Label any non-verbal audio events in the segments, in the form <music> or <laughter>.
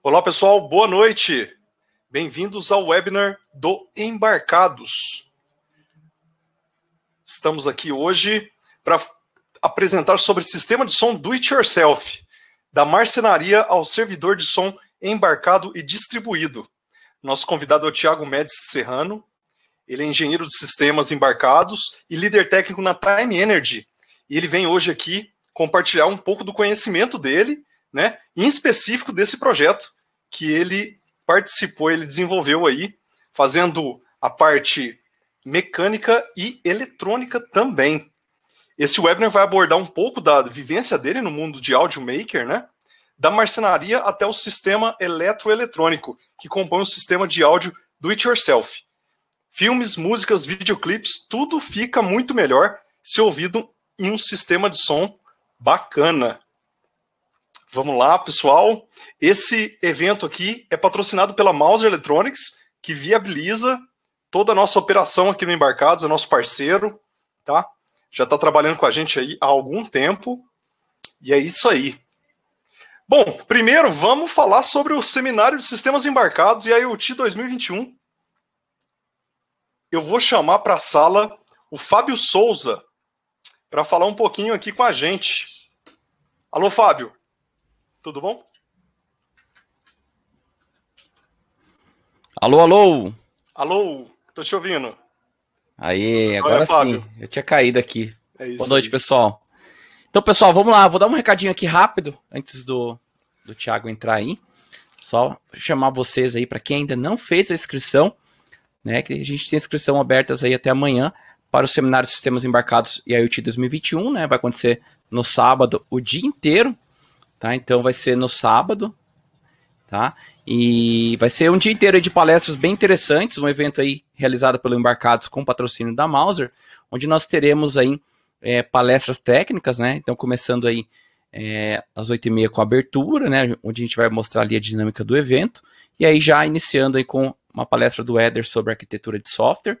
Olá, pessoal, boa noite. Bem-vindos ao webinar do Embarcados. Estamos aqui hoje para apresentar sobre sistema de som do it yourself, da marcenaria ao servidor de som embarcado e distribuído. Nosso convidado é o Tiago Médici Serrano. Ele é engenheiro de sistemas embarcados e líder técnico na Time Energy. E ele vem hoje aqui compartilhar um pouco do conhecimento dele né? Em específico desse projeto que ele participou, ele desenvolveu aí, fazendo a parte mecânica e eletrônica também. Esse webinar vai abordar um pouco da vivência dele no mundo de maker, né? Da marcenaria até o sistema eletroeletrônico, que compõe o sistema de áudio do it yourself. Filmes, músicas, videoclipes, tudo fica muito melhor se ouvido em um sistema de som bacana. Vamos lá, pessoal. Esse evento aqui é patrocinado pela Mauser Electronics, que viabiliza toda a nossa operação aqui no Embarcados, é nosso parceiro, tá? Já está trabalhando com a gente aí há algum tempo. E é isso aí. Bom, primeiro vamos falar sobre o Seminário de Sistemas Embarcados e IoT 2021. Eu vou chamar para a sala o Fábio Souza para falar um pouquinho aqui com a gente. Alô, Fábio. Tudo bom? Alô, alô! Alô, tô te ouvindo. Aí, agora sim. Eu tinha caído aqui. É isso Boa noite, aí. pessoal. Então, pessoal, vamos lá. Vou dar um recadinho aqui rápido antes do, do Thiago entrar aí. Só chamar vocês aí para quem ainda não fez a inscrição, né? Que a gente tem inscrição abertas aí até amanhã para o seminário Sistemas Embarcados e IoT 2021, né? Vai acontecer no sábado o dia inteiro, tá? Então vai ser no sábado, tá? E vai ser um dia inteiro de palestras bem interessantes, um evento aí realizado pelo Embarcados com patrocínio da Mauser, onde nós teremos aí é, palestras técnicas, né? Então começando aí é, às oito e meia com a abertura, né? Onde a gente vai mostrar ali a dinâmica do evento e aí já iniciando aí com uma palestra do Éder sobre arquitetura de software.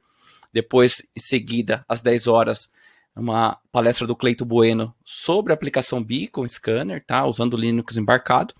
Depois, em seguida, às 10 horas, uma palestra do Cleito Bueno sobre aplicação Beacon Scanner, tá? Usando o Linux embarcado.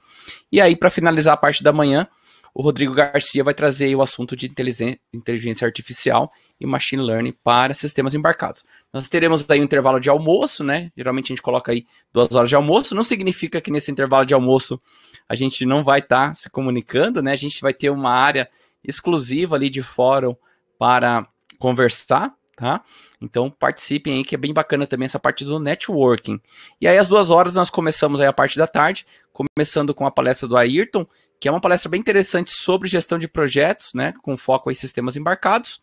E aí, para finalizar a parte da manhã, o Rodrigo Garcia vai trazer o assunto de inteligência artificial e machine learning para sistemas embarcados. Nós teremos aí um intervalo de almoço, né? Geralmente a gente coloca aí duas horas de almoço. Não significa que nesse intervalo de almoço a gente não vai estar tá se comunicando, né? A gente vai ter uma área exclusiva ali de fórum para conversar, tá? Então participem aí que é bem bacana também essa parte do networking. E aí às duas horas nós começamos aí a parte da tarde, começando com a palestra do Ayrton, que é uma palestra bem interessante sobre gestão de projetos, né, com foco em sistemas embarcados.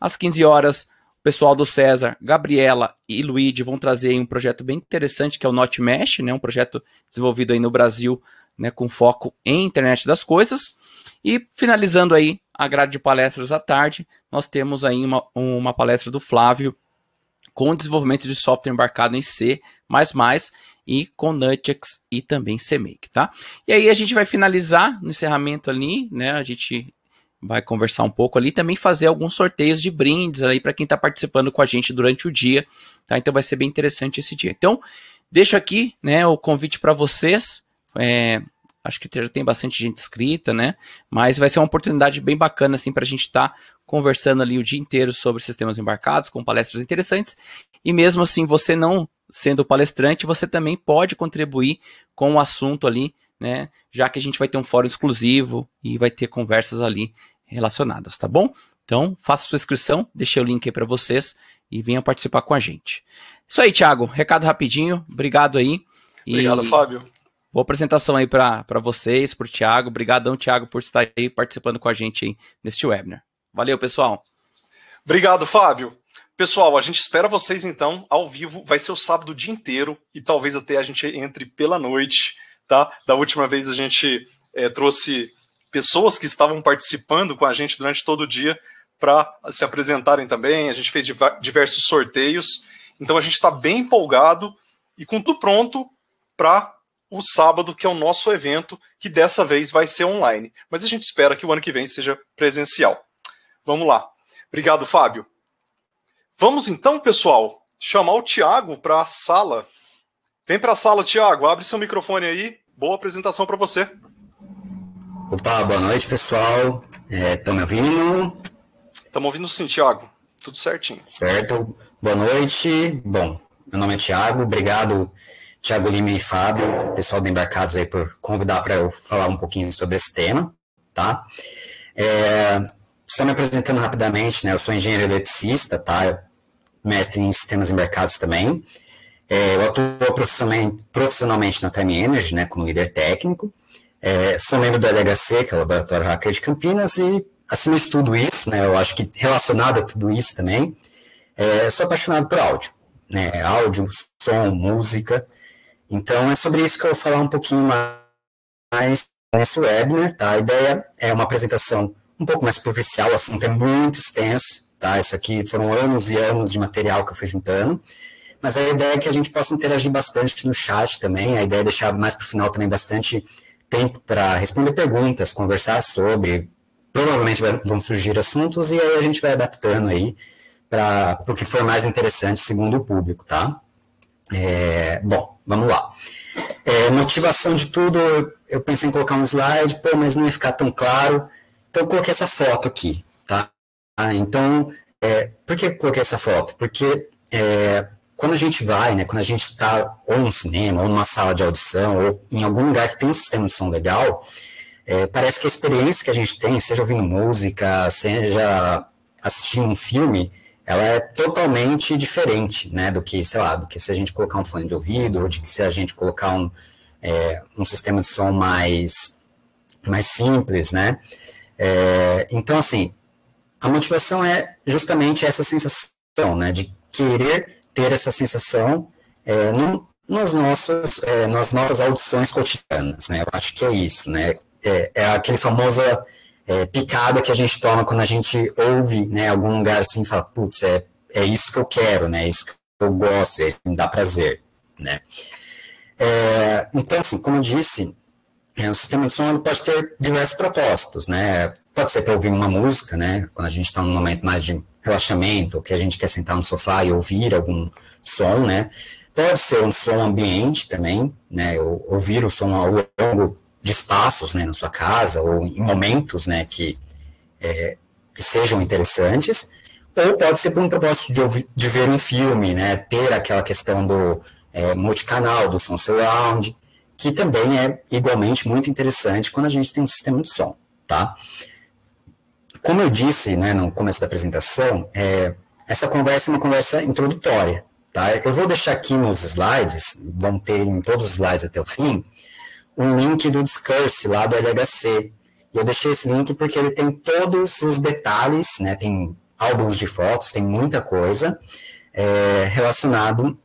Às 15 horas, o pessoal do César, Gabriela e Luigi vão trazer um projeto bem interessante que é o Not Mesh, né, um projeto desenvolvido aí no Brasil, né, com foco em internet das coisas. E finalizando aí a grade de palestras à tarde, nós temos aí uma, uma palestra do Flávio com desenvolvimento de software embarcado em C++ e com Nutex e também CMake, tá? E aí a gente vai finalizar no encerramento ali, né? A gente vai conversar um pouco ali, também fazer alguns sorteios de brindes aí para quem está participando com a gente durante o dia, tá? Então vai ser bem interessante esse dia. Então deixo aqui, né, o convite para vocês. É, Acho que já tem bastante gente inscrita, né? Mas vai ser uma oportunidade bem bacana, assim, para a gente estar tá conversando ali o dia inteiro sobre sistemas embarcados, com palestras interessantes. E mesmo assim, você não sendo palestrante, você também pode contribuir com o assunto ali, né? Já que a gente vai ter um fórum exclusivo e vai ter conversas ali relacionadas, tá bom? Então, faça sua inscrição, deixei o link aí para vocês e venha participar com a gente. Isso aí, Thiago. Recado rapidinho. Obrigado aí. Obrigado, e... Fábio. Boa apresentação aí para vocês, para o Thiago. Obrigadão, Thiago, por estar aí participando com a gente aí neste webinar. Valeu, pessoal. Obrigado, Fábio. Pessoal, a gente espera vocês então ao vivo. Vai ser o sábado o dia inteiro e talvez até a gente entre pela noite, tá? Da última vez a gente é, trouxe pessoas que estavam participando com a gente durante todo o dia para se apresentarem também. A gente fez diversos sorteios. Então a gente está bem empolgado e com tudo pronto para o sábado, que é o nosso evento, que dessa vez vai ser online. Mas a gente espera que o ano que vem seja presencial. Vamos lá. Obrigado, Fábio. Vamos então, pessoal, chamar o Tiago para a sala. Vem para a sala, Tiago. Abre seu microfone aí. Boa apresentação para você. Opa, boa noite, pessoal. Estão é, me ouvindo? Estamos ouvindo sim, Tiago. Tudo certinho. Certo. Boa noite. Bom, meu nome é Tiago. Obrigado Tiago Lima e Fábio, pessoal do Embarcados aí, por convidar para eu falar um pouquinho sobre esse tema, tá? É, só me apresentando rapidamente, né? Eu sou engenheiro eletricista, tá? Mestre em sistemas embarcados também. É, eu atuo profissionalmente, profissionalmente na Time Energy, né? Como líder técnico. É, sou membro do LHC, que é o Laboratório Hacker de Campinas, e acima de tudo isso, né? Eu acho que relacionado a tudo isso também, é, sou apaixonado por áudio, né? Áudio, som, música. Então é sobre isso que eu vou falar um pouquinho mais nesse webinar, tá? A ideia é uma apresentação um pouco mais superficial, o assunto é muito extenso, tá? Isso aqui foram anos e anos de material que eu fui juntando, mas a ideia é que a gente possa interagir bastante no chat também, a ideia é deixar mais para o final também bastante tempo para responder perguntas, conversar sobre, provavelmente vão surgir assuntos e aí a gente vai adaptando aí para o que for mais interessante segundo o público, tá? É, bom, vamos lá. É, motivação de tudo, eu pensei em colocar um slide, pô, mas não ia ficar tão claro. Então, eu coloquei essa foto aqui, tá? Ah, então, é, por que eu coloquei essa foto? Porque é, quando a gente vai, né, quando a gente está ou no cinema, ou numa sala de audição, ou em algum lugar que tem um sistema de som legal, é, parece que a experiência que a gente tem, seja ouvindo música, seja assistindo um filme, ela é totalmente diferente, né, do que, sei lá, do que se a gente colocar um fone de ouvido, ou de que se a gente colocar um, é, um sistema de som mais, mais simples, né. É, então, assim, a motivação é justamente essa sensação, né, de querer ter essa sensação é, no, nos nossos, é, nas nossas audições cotidianas, né, eu acho que é isso, né, é, é aquele famoso é, picada que a gente toma quando a gente ouve, né, algum lugar assim, fala, putz, é, é isso que eu quero, né, é isso que eu gosto, é, me dá prazer, né. É, então, assim, como eu disse, é, o sistema de som pode ter diversos propósitos, né, pode ser para ouvir uma música, né, quando a gente está num momento mais de relaxamento, que a gente quer sentar no sofá e ouvir algum som, né, pode ser um som ambiente também, né, ouvir o som ao longo de espaços né, na sua casa ou em momentos né, que, é, que sejam interessantes, ou pode ser por um propósito de, ouvir, de ver um filme, né, ter aquela questão do é, multicanal, do som surround, que também é igualmente muito interessante quando a gente tem um sistema de som. Tá? Como eu disse né, no começo da apresentação, é, essa conversa é uma conversa introdutória. Tá? Eu vou deixar aqui nos slides, vão ter em todos os slides até o fim, um link do Discurse lá do LHC. E eu deixei esse link porque ele tem todos os detalhes, né? Tem álbuns de fotos, tem muita coisa é, relacionado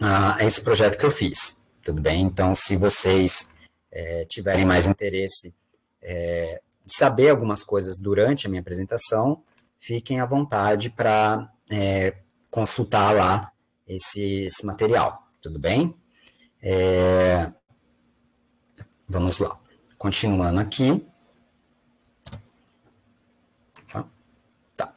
a, a esse projeto que eu fiz. Tudo bem? Então, se vocês é, tiverem mais interesse é, de saber algumas coisas durante a minha apresentação, fiquem à vontade para é, consultar lá esse, esse material. Tudo bem? É, Vamos lá. Continuando aqui. Tá? tá.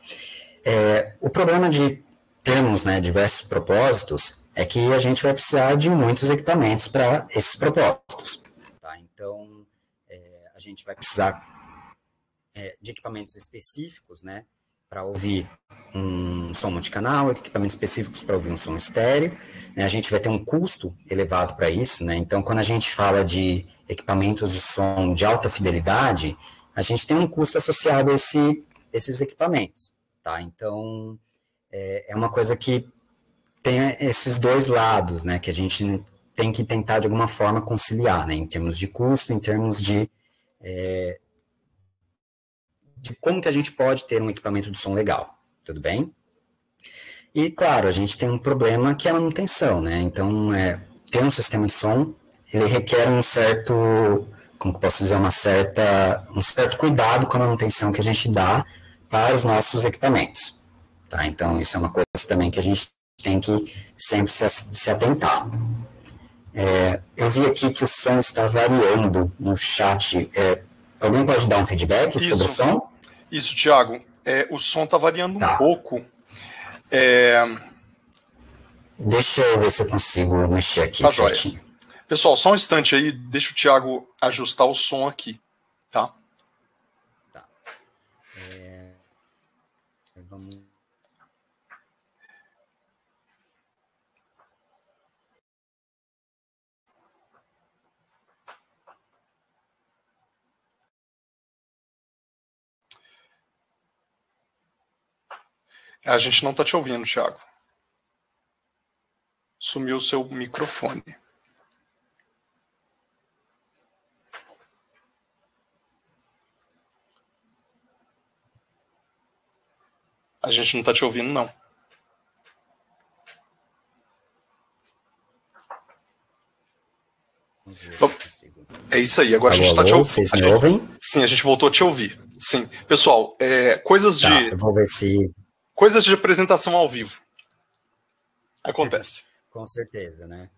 É, o problema de termos né, diversos propósitos é que a gente vai precisar de muitos equipamentos para esses propósitos. Tá? Então, é, a gente vai precisar é, de equipamentos específicos, né? Para ouvir um som multicanal, equipamentos específicos para ouvir um som estéreo. Né? A gente vai ter um custo elevado para isso, né? Então, quando a gente fala de equipamentos de som de alta fidelidade, a gente tem um custo associado a esse, esses equipamentos, tá? Então, é, é uma coisa que tem esses dois lados, né? Que a gente tem que tentar, de alguma forma, conciliar, né? Em termos de custo, em termos de... É, de como que a gente pode ter um equipamento de som legal, tudo bem? E, claro, a gente tem um problema que é a manutenção, né? Então, é, ter um sistema de som ele requer um certo, como que posso dizer, uma certa, um certo cuidado com a manutenção que a gente dá para os nossos equipamentos. Tá? Então, isso é uma coisa também que a gente tem que sempre se, se atentar. É, eu vi aqui que o som está variando no chat. É, alguém pode dar um feedback isso, sobre o som? Isso, Thiago. É, o som está variando tá. um pouco. É, Deixa eu ver se eu consigo mexer aqui. Tá Pessoal, só um instante aí, deixa o Thiago ajustar o som aqui, tá? Tá. É... Vamos. A gente não está te ouvindo, Thiago. Sumiu o seu microfone. A gente não está te ouvindo, não. é isso aí. Agora alô, a gente está te ouvindo. Vocês me ouvem? Sim, a gente voltou a te ouvir. Sim. Pessoal, é, coisas tá, de. vou ver se. Coisas de apresentação ao vivo. Acontece. É, com certeza, né?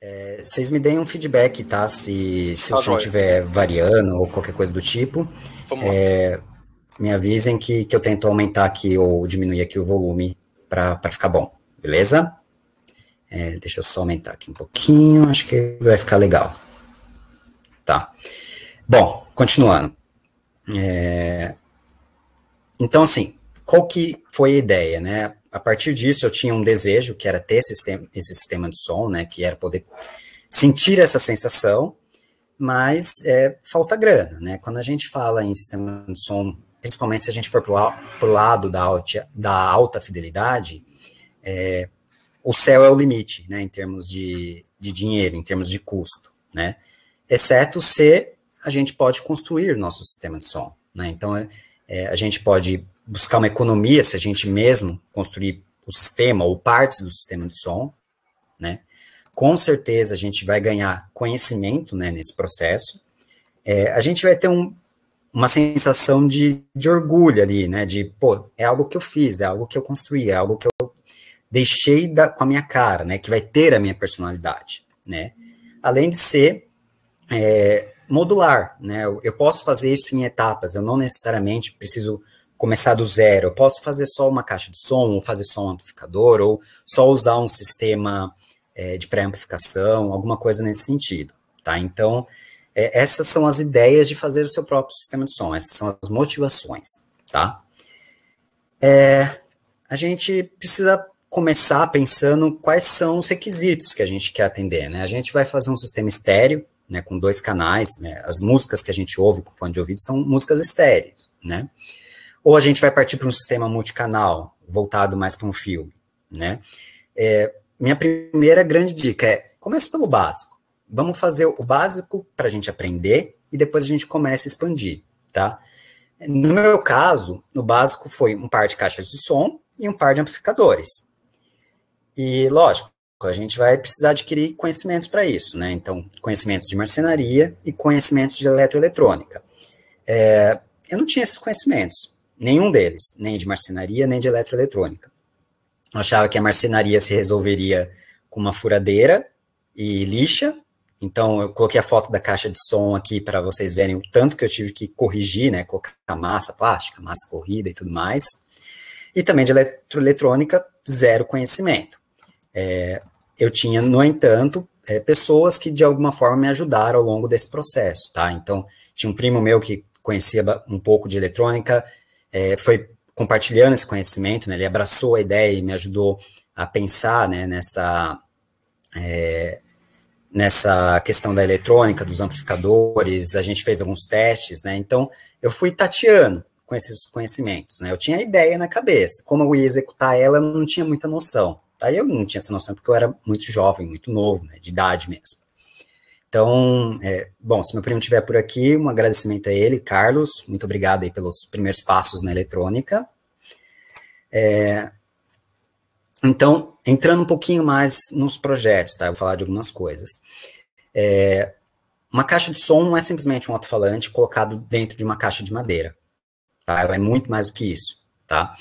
É, vocês me deem um feedback, tá? Se, se tá o som estiver variando ou qualquer coisa do tipo. Vamos é, lá me avisem que, que eu tento aumentar aqui ou diminuir aqui o volume para ficar bom, beleza? É, deixa eu só aumentar aqui um pouquinho, acho que vai ficar legal. Tá. Bom, continuando. É, então, assim, qual que foi a ideia, né? A partir disso, eu tinha um desejo, que era ter esse sistema, esse sistema de som, né? Que era poder sentir essa sensação, mas é, falta grana, né? Quando a gente fala em sistema de som principalmente se a gente for para o lado da alta, da alta fidelidade, é, o céu é o limite, né, em termos de, de dinheiro, em termos de custo, né, exceto se a gente pode construir nosso sistema de som, né, então é, é, a gente pode buscar uma economia se a gente mesmo construir o sistema ou partes do sistema de som, né, com certeza a gente vai ganhar conhecimento, né, nesse processo, é, a gente vai ter um uma sensação de, de orgulho ali, né? De, pô, é algo que eu fiz, é algo que eu construí, é algo que eu deixei da, com a minha cara, né? Que vai ter a minha personalidade, né? Além de ser é, modular, né? Eu, eu posso fazer isso em etapas, eu não necessariamente preciso começar do zero, eu posso fazer só uma caixa de som, ou fazer só um amplificador, ou só usar um sistema é, de pré-amplificação, alguma coisa nesse sentido, tá? Então, é, essas são as ideias de fazer o seu próprio sistema de som, essas são as motivações, tá? É, a gente precisa começar pensando quais são os requisitos que a gente quer atender, né? A gente vai fazer um sistema estéreo, né, com dois canais, né? As músicas que a gente ouve com fone de ouvido são músicas estéreis, né? Ou a gente vai partir para um sistema multicanal, voltado mais para um filme, né? É, minha primeira grande dica é comece pelo básico vamos fazer o básico para a gente aprender e depois a gente começa a expandir, tá? No meu caso, no básico foi um par de caixas de som e um par de amplificadores. E lógico, a gente vai precisar adquirir conhecimentos para isso, né? Então, conhecimentos de marcenaria e conhecimentos de eletroeletrônica. É, eu não tinha esses conhecimentos, nenhum deles, nem de marcenaria, nem de eletroeletrônica. Eu achava que a marcenaria se resolveria com uma furadeira e lixa, então, eu coloquei a foto da caixa de som aqui para vocês verem o tanto que eu tive que corrigir, né? Colocar massa plástica, massa corrida e tudo mais. E também de eletroeletrônica, zero conhecimento. É, eu tinha, no entanto, é, pessoas que de alguma forma me ajudaram ao longo desse processo, tá? Então, tinha um primo meu que conhecia um pouco de eletrônica, é, foi compartilhando esse conhecimento, né? Ele abraçou a ideia e me ajudou a pensar, né, nessa... É, nessa questão da eletrônica, dos amplificadores, a gente fez alguns testes, né? Então, eu fui tateando com esses conhecimentos, né? Eu tinha a ideia na cabeça, como eu ia executar ela, eu não tinha muita noção. Aí eu não tinha essa noção porque eu era muito jovem, muito novo, né? De idade mesmo. Então, é, bom, se meu primo estiver por aqui, um agradecimento a ele, Carlos, muito obrigado aí pelos primeiros passos na eletrônica. É, então, entrando um pouquinho mais nos projetos, tá? Eu vou falar de algumas coisas. É, uma caixa de som não é simplesmente um alto-falante colocado dentro de uma caixa de madeira. Tá? Ela é muito mais do que isso, tá?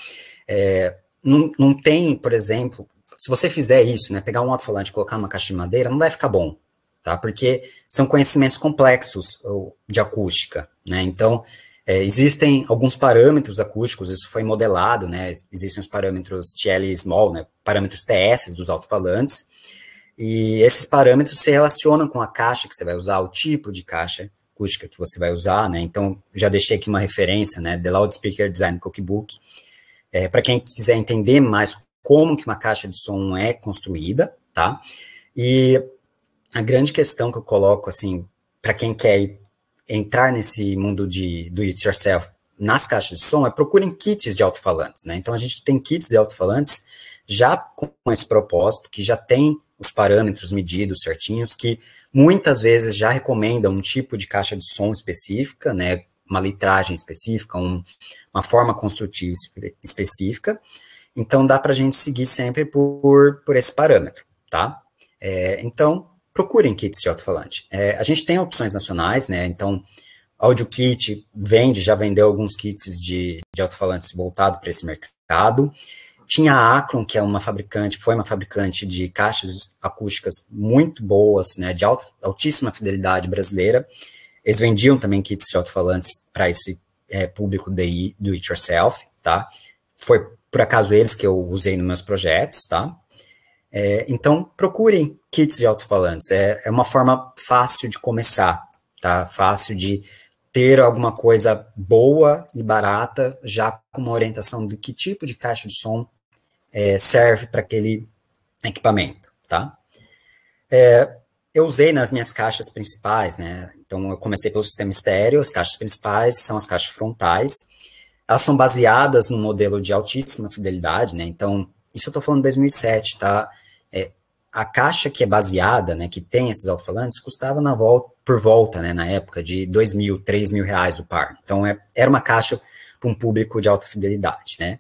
É, não, não tem, por exemplo, se você fizer isso, né, pegar um alto-falante e colocar numa caixa de madeira, não vai ficar bom, tá? Porque são conhecimentos complexos de acústica, né? Então, é, existem alguns parâmetros acústicos, isso foi modelado, né? Existem os parâmetros TL small, né? Parâmetros TS dos alto-falantes. E esses parâmetros se relacionam com a caixa que você vai usar, o tipo de caixa acústica que você vai usar, né? Então, já deixei aqui uma referência, né? The Loudspeaker Design Cookbook. É, Para quem quiser entender mais como que uma caixa de som é construída, tá? E a grande questão que eu coloco, assim, para quem quer ir entrar nesse mundo de do it yourself nas caixas de som é procurem kits de alto-falantes, né? Então a gente tem kits de alto-falantes já com esse propósito, que já tem os parâmetros medidos certinhos, que muitas vezes já recomendam um tipo de caixa de som específica, né? Uma litragem específica, um, uma forma construtiva específica. Então dá para a gente seguir sempre por, por esse parâmetro, tá? É, então, procurem kits de alto-falante. É, a gente tem opções nacionais, né? Então, AudioKit vende, já vendeu alguns kits de, de alto-falantes voltado para esse mercado. Tinha a Acron, que é uma fabricante, foi uma fabricante de caixas acústicas muito boas, né, de alta, altíssima fidelidade brasileira. Eles vendiam também kits de alto-falantes para esse é, público de do it yourself, tá? Foi por acaso eles que eu usei nos meus projetos, tá? É, então procurem kits de alto-falantes. É, é uma forma fácil de começar, tá? Fácil de ter alguma coisa boa e barata, já com uma orientação do que tipo de caixa de som é, serve para aquele equipamento, tá? É, eu usei nas minhas caixas principais, né? Então, eu comecei pelo sistema estéreo, as caixas principais são as caixas frontais. Elas são baseadas num modelo de altíssima fidelidade, né? Então, isso eu estou falando de 2007, tá? É, a caixa que é baseada, né, que tem esses alto-falantes, custava na volta, por volta, né, na época, de dois mil, três mil reais o par. Então, é, era uma caixa para um público de alta fidelidade, né?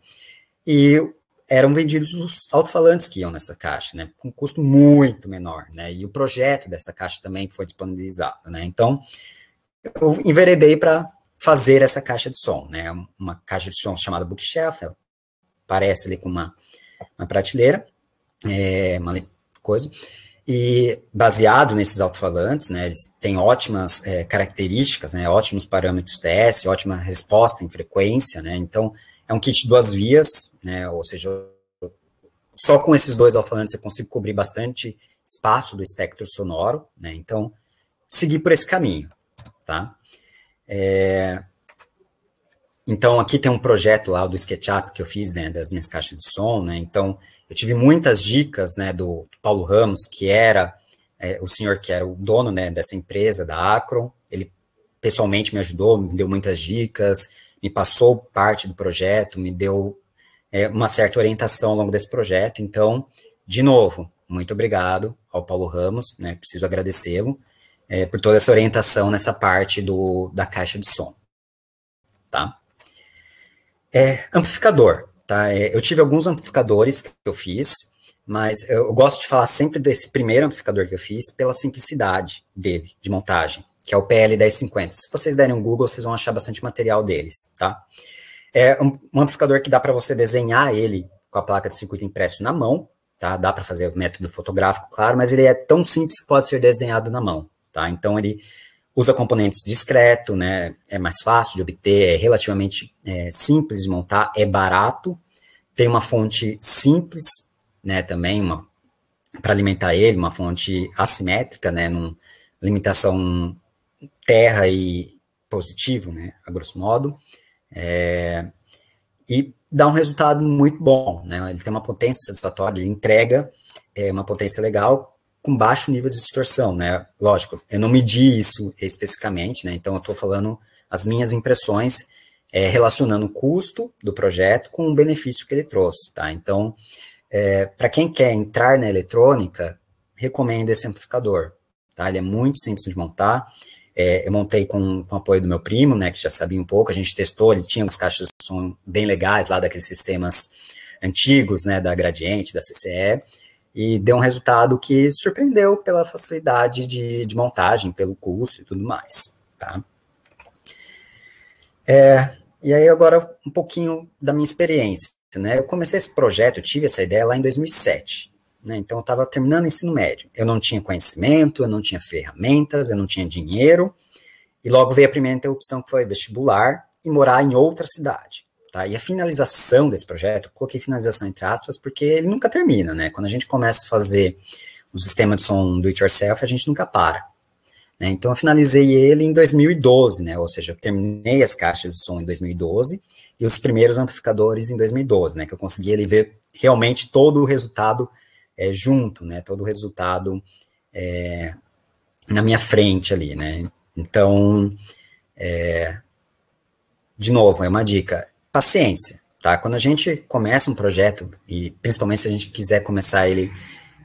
E eram vendidos os alto-falantes que iam nessa caixa, né, com um custo muito menor, né? E o projeto dessa caixa também foi disponibilizado, né? Então, eu enveredei para fazer essa caixa de som, né? Uma caixa de som chamada bookshelf, parece ali com uma, uma prateleira, é, uma coisa. E baseado nesses alto-falantes, né, eles têm ótimas é, características, né, ótimos parâmetros TS, ótima resposta em frequência, né, então é um kit duas vias, né, ou seja, só com esses dois alto-falantes eu consigo cobrir bastante espaço do espectro sonoro, né, então seguir por esse caminho, tá? É, então aqui tem um projeto lá do SketchUp que eu fiz, né, das minhas caixas de som, né, então eu tive muitas dicas, né, do, Paulo Ramos, que era é, o senhor que era o dono, né, dessa empresa, da Acron. Ele pessoalmente me ajudou, me deu muitas dicas, me passou parte do projeto, me deu é, uma certa orientação ao longo desse projeto. Então, de novo, muito obrigado ao Paulo Ramos, né, preciso agradecê-lo é, por toda essa orientação nessa parte do, da caixa de som. Tá? É, amplificador. Tá? É, eu tive alguns amplificadores que eu fiz, mas eu gosto de falar sempre desse primeiro amplificador que eu fiz pela simplicidade dele, de montagem, que é o PL1050. Se vocês derem um Google, vocês vão achar bastante material deles, tá? É um, um amplificador que dá para você desenhar ele com a placa de circuito impresso na mão, tá? Dá para fazer o método fotográfico, claro, mas ele é tão simples que pode ser desenhado na mão, tá? Então ele usa componentes discreto, né? É mais fácil de obter, é relativamente é, simples de montar, é barato, tem uma fonte simples, né? Também uma para alimentar ele, uma fonte assimétrica, né? Num, limitação terra e positivo, né? A grosso modo, é, e dá um resultado muito bom, né? Ele tem uma potência satisfatória, ele entrega é, uma potência legal com baixo nível de distorção, né? Lógico, eu não medi isso especificamente, né? Então eu estou falando as minhas impressões é, relacionando o custo do projeto com o benefício que ele trouxe, tá? Então, é, para quem quer entrar na eletrônica, recomendo esse amplificador, tá? Ele é muito simples de montar. É, eu montei com, com o apoio do meu primo, né? Que já sabia um pouco. A gente testou, ele tinha uns caixas de som bem legais lá daqueles sistemas antigos, né? Da Gradiente, da CCE e deu um resultado que surpreendeu pela facilidade de, de montagem, pelo custo e tudo mais, tá? É, e aí agora um pouquinho da minha experiência, né? Eu comecei esse projeto, tive essa ideia lá em 2007, né? Então eu estava terminando o ensino médio. Eu não tinha conhecimento, eu não tinha ferramentas, eu não tinha dinheiro. E logo veio a primeira interrupção que foi vestibular e morar em outra cidade. Tá? E a finalização desse projeto, coloquei finalização entre aspas, porque ele nunca termina, né? Quando a gente começa a fazer o sistema de som do it yourself, a gente nunca para. Né? Então eu finalizei ele em 2012, né? Ou seja, eu terminei as caixas de som em 2012 e os primeiros amplificadores em 2012, né? Que eu consegui ele ver realmente todo o resultado é, junto, né? Todo o resultado é, na minha frente ali, né? Então, é, de novo, é uma dica paciência, tá? Quando a gente começa um projeto, e principalmente se a gente quiser começar ele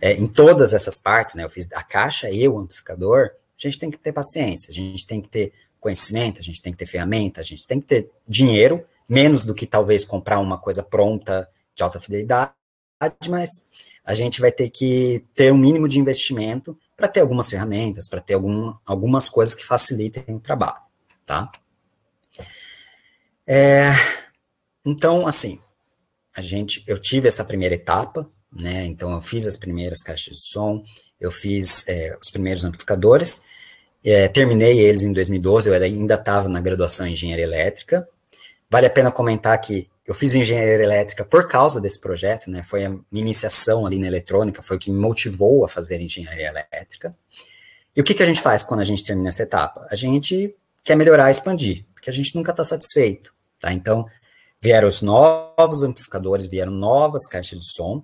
é, em todas essas partes, né? Eu fiz a caixa e o amplificador, a gente tem que ter paciência, a gente tem que ter conhecimento, a gente tem que ter ferramenta, a gente tem que ter dinheiro, menos do que talvez comprar uma coisa pronta de alta fidelidade, mas a gente vai ter que ter um mínimo de investimento para ter algumas ferramentas, para ter algum, algumas coisas que facilitem o trabalho, tá? É, então, assim, a gente, eu tive essa primeira etapa, né? Então, eu fiz as primeiras caixas de som, eu fiz é, os primeiros amplificadores, é, terminei eles em 2012, eu ainda estava na graduação em engenharia elétrica. Vale a pena comentar que eu fiz engenharia elétrica por causa desse projeto, né? Foi a minha iniciação ali na eletrônica, foi o que me motivou a fazer engenharia elétrica. E o que, que a gente faz quando a gente termina essa etapa? A gente quer melhorar, expandir, porque a gente nunca está satisfeito, tá? Então, Vieram os novos amplificadores, vieram novas caixas de som.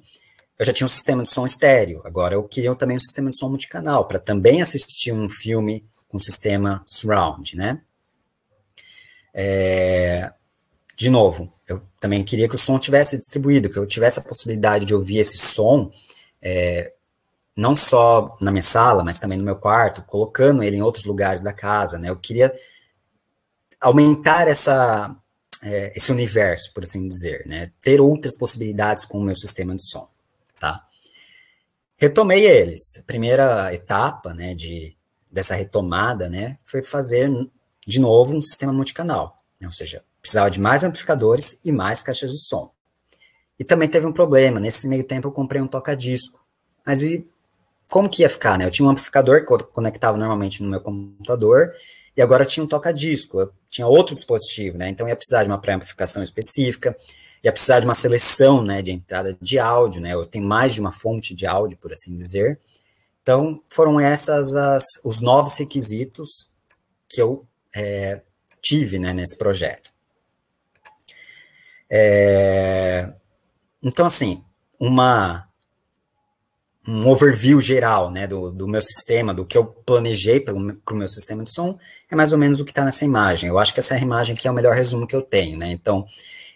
Eu já tinha um sistema de som estéreo, agora eu queria também um sistema de som multicanal, para também assistir um filme com sistema surround, né? É, de novo, eu também queria que o som tivesse distribuído, que eu tivesse a possibilidade de ouvir esse som, é, não só na minha sala, mas também no meu quarto, colocando ele em outros lugares da casa, né? Eu queria aumentar essa é, esse universo, por assim dizer, né? Ter outras possibilidades com o meu sistema de som, tá? Retomei eles. A primeira etapa, né, de, dessa retomada, né, foi fazer de novo um sistema multicanal, né? ou seja, precisava de mais amplificadores e mais caixas de som. E também teve um problema, nesse meio tempo eu comprei um toca-disco, mas e como que ia ficar, né? Eu tinha um amplificador que eu conectava normalmente no meu computador e agora tinha um toca-disco, tinha outro dispositivo, né? Então ia precisar de uma pré-amplificação específica, ia precisar de uma seleção, né, de entrada de áudio, né? Eu tenho mais de uma fonte de áudio, por assim dizer. Então foram essas as, os novos requisitos que eu é, tive, né, nesse projeto. É, então assim, uma um overview geral né, do, do meu sistema, do que eu planejei para o meu sistema de som, é mais ou menos o que está nessa imagem. Eu acho que essa imagem aqui é o melhor resumo que eu tenho. Né? Então,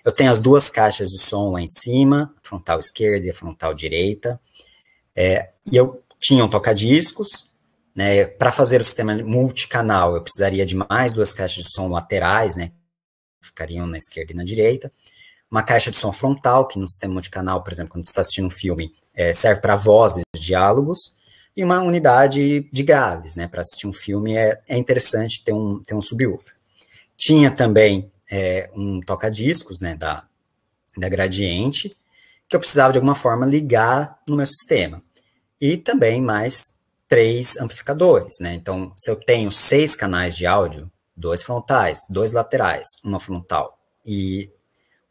eu tenho as duas caixas de som lá em cima, frontal esquerda e frontal direita. É, e eu tinha um toca-discos. Né, para fazer o sistema multicanal, eu precisaria de mais duas caixas de som laterais, né, que ficariam na esquerda e na direita. Uma caixa de som frontal, que no sistema multicanal, por exemplo, quando você está assistindo um filme, é, serve para vozes, diálogos, e uma unidade de graves, né? Para assistir um filme é, é interessante ter um, ter um subwoofer. Tinha também é, um toca-discos, né, da, da Gradiente, que eu precisava de alguma forma ligar no meu sistema. E também mais três amplificadores, né? Então, se eu tenho seis canais de áudio, dois frontais, dois laterais, uma frontal e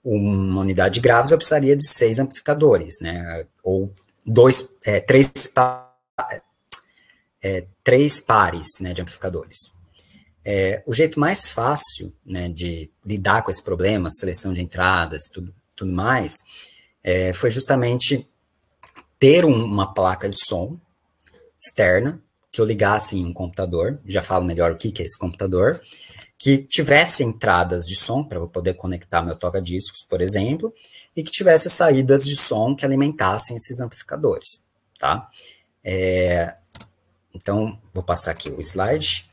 uma unidade de graves, eu precisaria de seis amplificadores, né? Ou dois, é, três, é, três pares né, de amplificadores. É, o jeito mais fácil né, de lidar com esse problema, seleção de entradas e tudo, tudo mais, é, foi justamente ter um, uma placa de som externa, que eu ligasse em um computador, já falo melhor o que, que é esse computador, que tivesse entradas de som para eu poder conectar meu toca-discos, por exemplo, e que tivesse saídas de som que alimentassem esses amplificadores, tá? É, então, vou passar aqui o slide.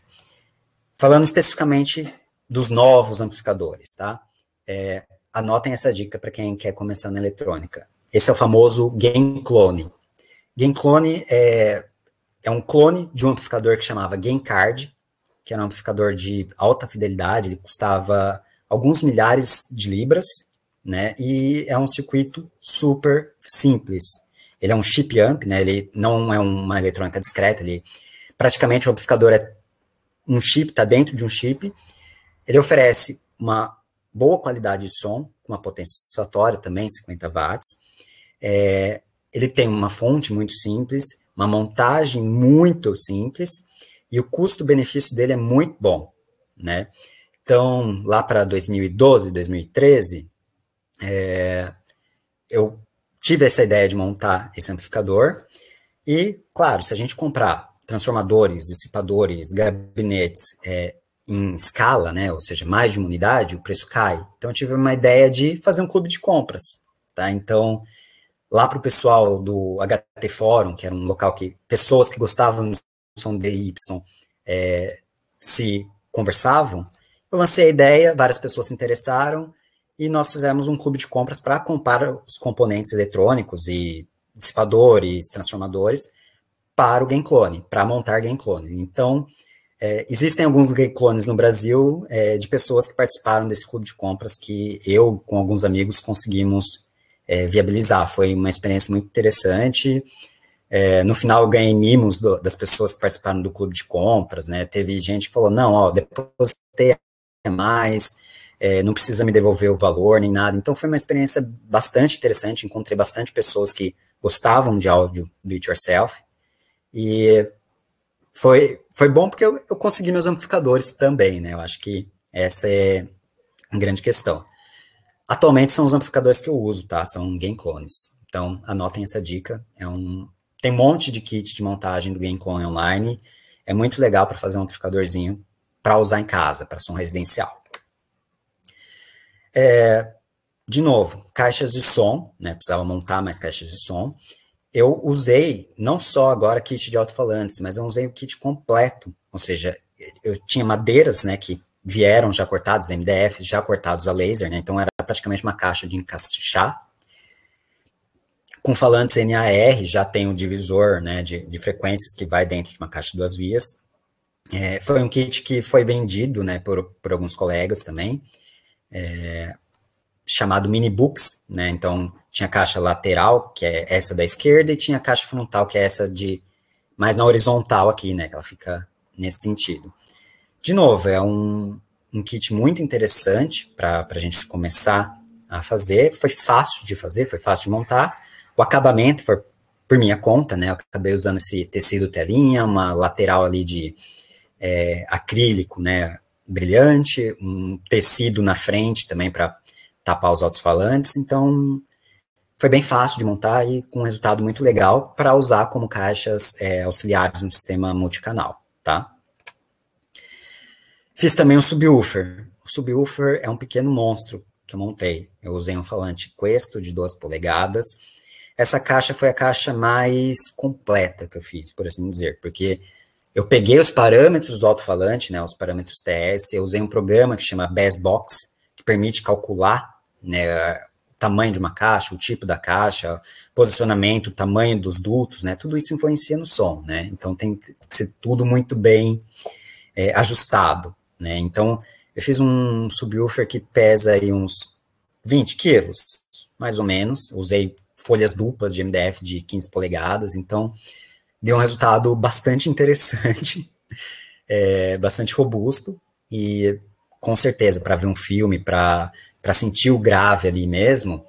Falando especificamente dos novos amplificadores, tá? É, anotem essa dica para quem quer começar na eletrônica. Esse é o famoso Game Clone. Game Clone é, é um clone de um amplificador que chamava Game Card, que era um amplificador de alta fidelidade, ele custava alguns milhares de libras, né? E é um circuito super simples. Ele é um chip amp, né? Ele não é uma eletrônica discreta, ele praticamente o amplificador é um chip, está dentro de um chip. Ele oferece uma boa qualidade de som, com uma potência satisfatória também, 50 watts. É, ele tem uma fonte muito simples, uma montagem muito simples, e o custo-benefício dele é muito bom, né? Então, lá para 2012, 2013, é, eu tive essa ideia de montar esse amplificador e, claro, se a gente comprar transformadores, dissipadores, gabinetes é, em escala, né, ou seja, mais de uma unidade, o preço cai. Então, eu tive uma ideia de fazer um clube de compras, tá? Então, lá para o pessoal do HT Forum, que era um local que pessoas que gostavam função DY é, se conversavam, eu lancei a ideia, várias pessoas se interessaram e nós fizemos um clube de compras para comprar os componentes eletrônicos e dissipadores, transformadores para o Game Clone, para montar Game Clone. Então, é, existem alguns Game Clones no Brasil é, de pessoas que participaram desse clube de compras que eu, com alguns amigos, conseguimos é, viabilizar. Foi uma experiência muito interessante. É, no final eu ganhei mimos do, das pessoas que participaram do clube de compras, né? Teve gente que falou, não, ó, depositei mais, é, não precisa me devolver o valor nem nada. Então foi uma experiência bastante interessante, encontrei bastante pessoas que gostavam de áudio do it yourself. E foi, foi bom porque eu, eu consegui meus amplificadores também, né? Eu acho que essa é uma grande questão. Atualmente são os amplificadores que eu uso, tá? São game clones. Então, anotem essa dica. É um, tem um monte de kit de montagem do GameClone online. É muito legal para fazer um amplificadorzinho para usar em casa, para som residencial. É, de novo, caixas de som, né? Precisava montar mais caixas de som. Eu usei não só agora kit de alto-falantes, mas eu usei o kit completo. Ou seja, eu tinha madeiras, né, que vieram já cortadas, MDF, já cortados a laser, né? Então era praticamente uma caixa de encaixar. Com falantes NAR, já tem um divisor né, de, de frequências que vai dentro de uma caixa de duas vias. É, foi um kit que foi vendido né, por, por alguns colegas também, é, chamado Mini Books. Né, então, tinha caixa lateral, que é essa da esquerda, e tinha caixa frontal, que é essa de mais na horizontal aqui, né, que ela fica nesse sentido. De novo, é um, um kit muito interessante para a gente começar a fazer. Foi fácil de fazer, foi fácil de montar. O acabamento foi por minha conta, né? Eu acabei usando esse tecido telinha, uma lateral ali de é, acrílico, né? Brilhante, um tecido na frente também para tapar os altos falantes Então, foi bem fácil de montar e com um resultado muito legal para usar como caixas é, auxiliares no sistema multicanal, tá? Fiz também um subwoofer. O subwoofer é um pequeno monstro que eu montei. Eu usei um falante Questo de duas polegadas, essa caixa foi a caixa mais completa que eu fiz, por assim dizer, porque eu peguei os parâmetros do alto-falante, né, os parâmetros TS, eu usei um programa que chama Bass Box, que permite calcular né, o tamanho de uma caixa, o tipo da caixa, posicionamento, o tamanho dos dutos, né, tudo isso influencia no som, né, então tem que ser tudo muito bem é, ajustado, né, então eu fiz um subwoofer que pesa aí uns 20 quilos, mais ou menos, usei folhas duplas de MDF de 15 polegadas, então deu um resultado bastante interessante, <laughs> é, bastante robusto, e com certeza, para ver um filme, para sentir o grave ali mesmo,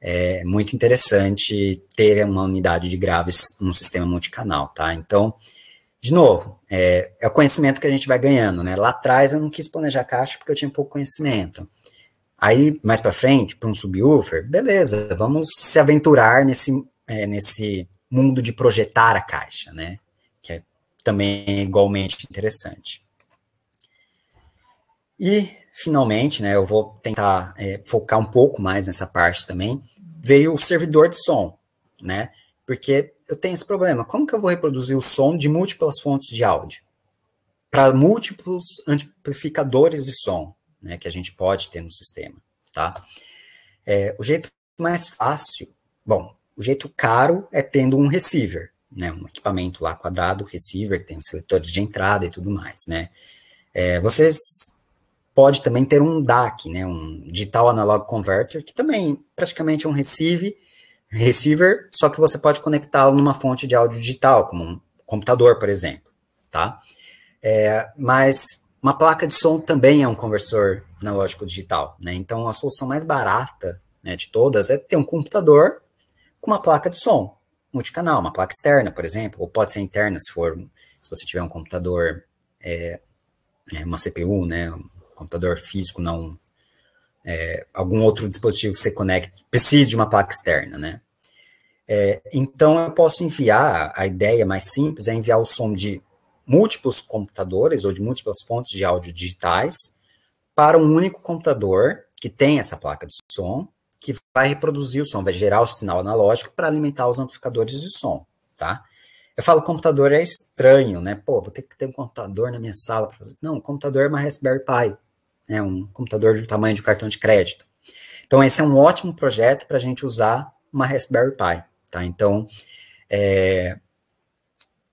é muito interessante ter uma unidade de graves num sistema multicanal, tá? Então, de novo, é, é, o conhecimento que a gente vai ganhando, né? Lá atrás eu não quis planejar caixa porque eu tinha pouco conhecimento. Aí, mais para frente, para um subwoofer, beleza, vamos se aventurar nesse, é, nesse mundo de projetar a caixa, né? Que é também igualmente interessante. E, finalmente, né, eu vou tentar é, focar um pouco mais nessa parte também, veio o servidor de som, né? Porque eu tenho esse problema, como que eu vou reproduzir o som de múltiplas fontes de áudio? Para múltiplos amplificadores de som, né, que a gente pode ter no sistema, tá? É, o jeito mais fácil, bom, o jeito caro é tendo um receiver, né, um equipamento lá quadrado, receiver, que tem os seletores de entrada e tudo mais, né? É, vocês pode também ter um DAC, né, um Digital Analog Converter, que também praticamente é um receive, receiver, só que você pode conectá-lo numa fonte de áudio digital, como um computador, por exemplo, tá? É, mas uma placa de som também é um conversor analógico digital, né? Então a solução mais barata né, de todas é ter um computador com uma placa de som multicanal, uma placa externa, por exemplo, ou pode ser interna se for se você tiver um computador é, é uma CPU, né, um computador físico, não é, algum outro dispositivo que você conecte, precise de uma placa externa, né? É, então, eu posso enviar, a ideia mais simples é enviar o som de múltiplos computadores ou de múltiplas fontes de áudio digitais para um único computador que tem essa placa de som, que vai reproduzir o som, vai gerar o sinal analógico para alimentar os amplificadores de som, tá? Eu falo computador é estranho, né? Pô, vou ter que ter um computador na minha sala para fazer. Não, o computador é uma Raspberry Pi, né? Um computador do tamanho de um cartão de crédito. Então, esse é um ótimo projeto para a gente usar uma Raspberry Pi, tá? Então, é,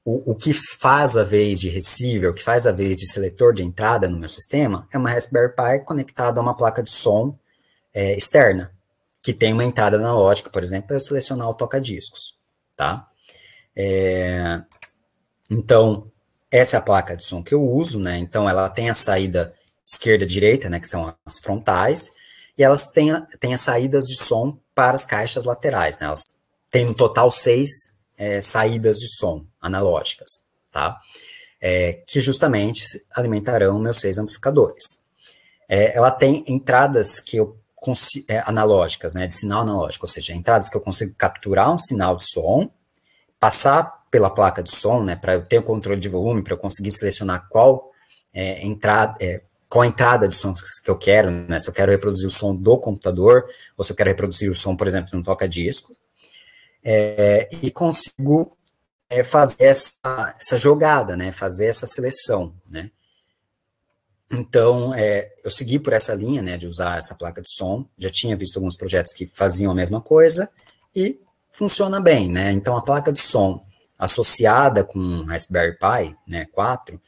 o, o que faz a vez de receiver, o que faz a vez de seletor de entrada no meu sistema, é uma Raspberry Pi conectada a uma placa de som é, externa, que tem uma entrada analógica, por exemplo, para eu selecionar o toca-discos, tá? É, então, essa é a placa de som que eu uso, né? Então, ela tem a saída esquerda e direita, né, que são as frontais, e elas têm, têm as saídas de som para as caixas laterais, né? Elas têm no total seis é, saídas de som analógicas, tá? É, que justamente alimentarão meus seis amplificadores. É, ela tem entradas que eu é, analógicas, né, de sinal analógico, ou seja, entradas que eu consigo capturar um sinal de som, passar pela placa de som, né, para eu ter o controle de volume, para eu conseguir selecionar qual é, entrada, é, qual a entrada de som que eu quero, né? Se eu quero reproduzir o som do computador, ou se eu quero reproduzir o som, por exemplo, de um toca-disco, é, e consigo é, fazer essa, essa jogada, né? Fazer essa seleção, né? Então, é, eu segui por essa linha, né, de usar essa placa de som. Já tinha visto alguns projetos que faziam a mesma coisa e funciona bem, né? Então, a placa de som associada com Raspberry Pi, né, 4,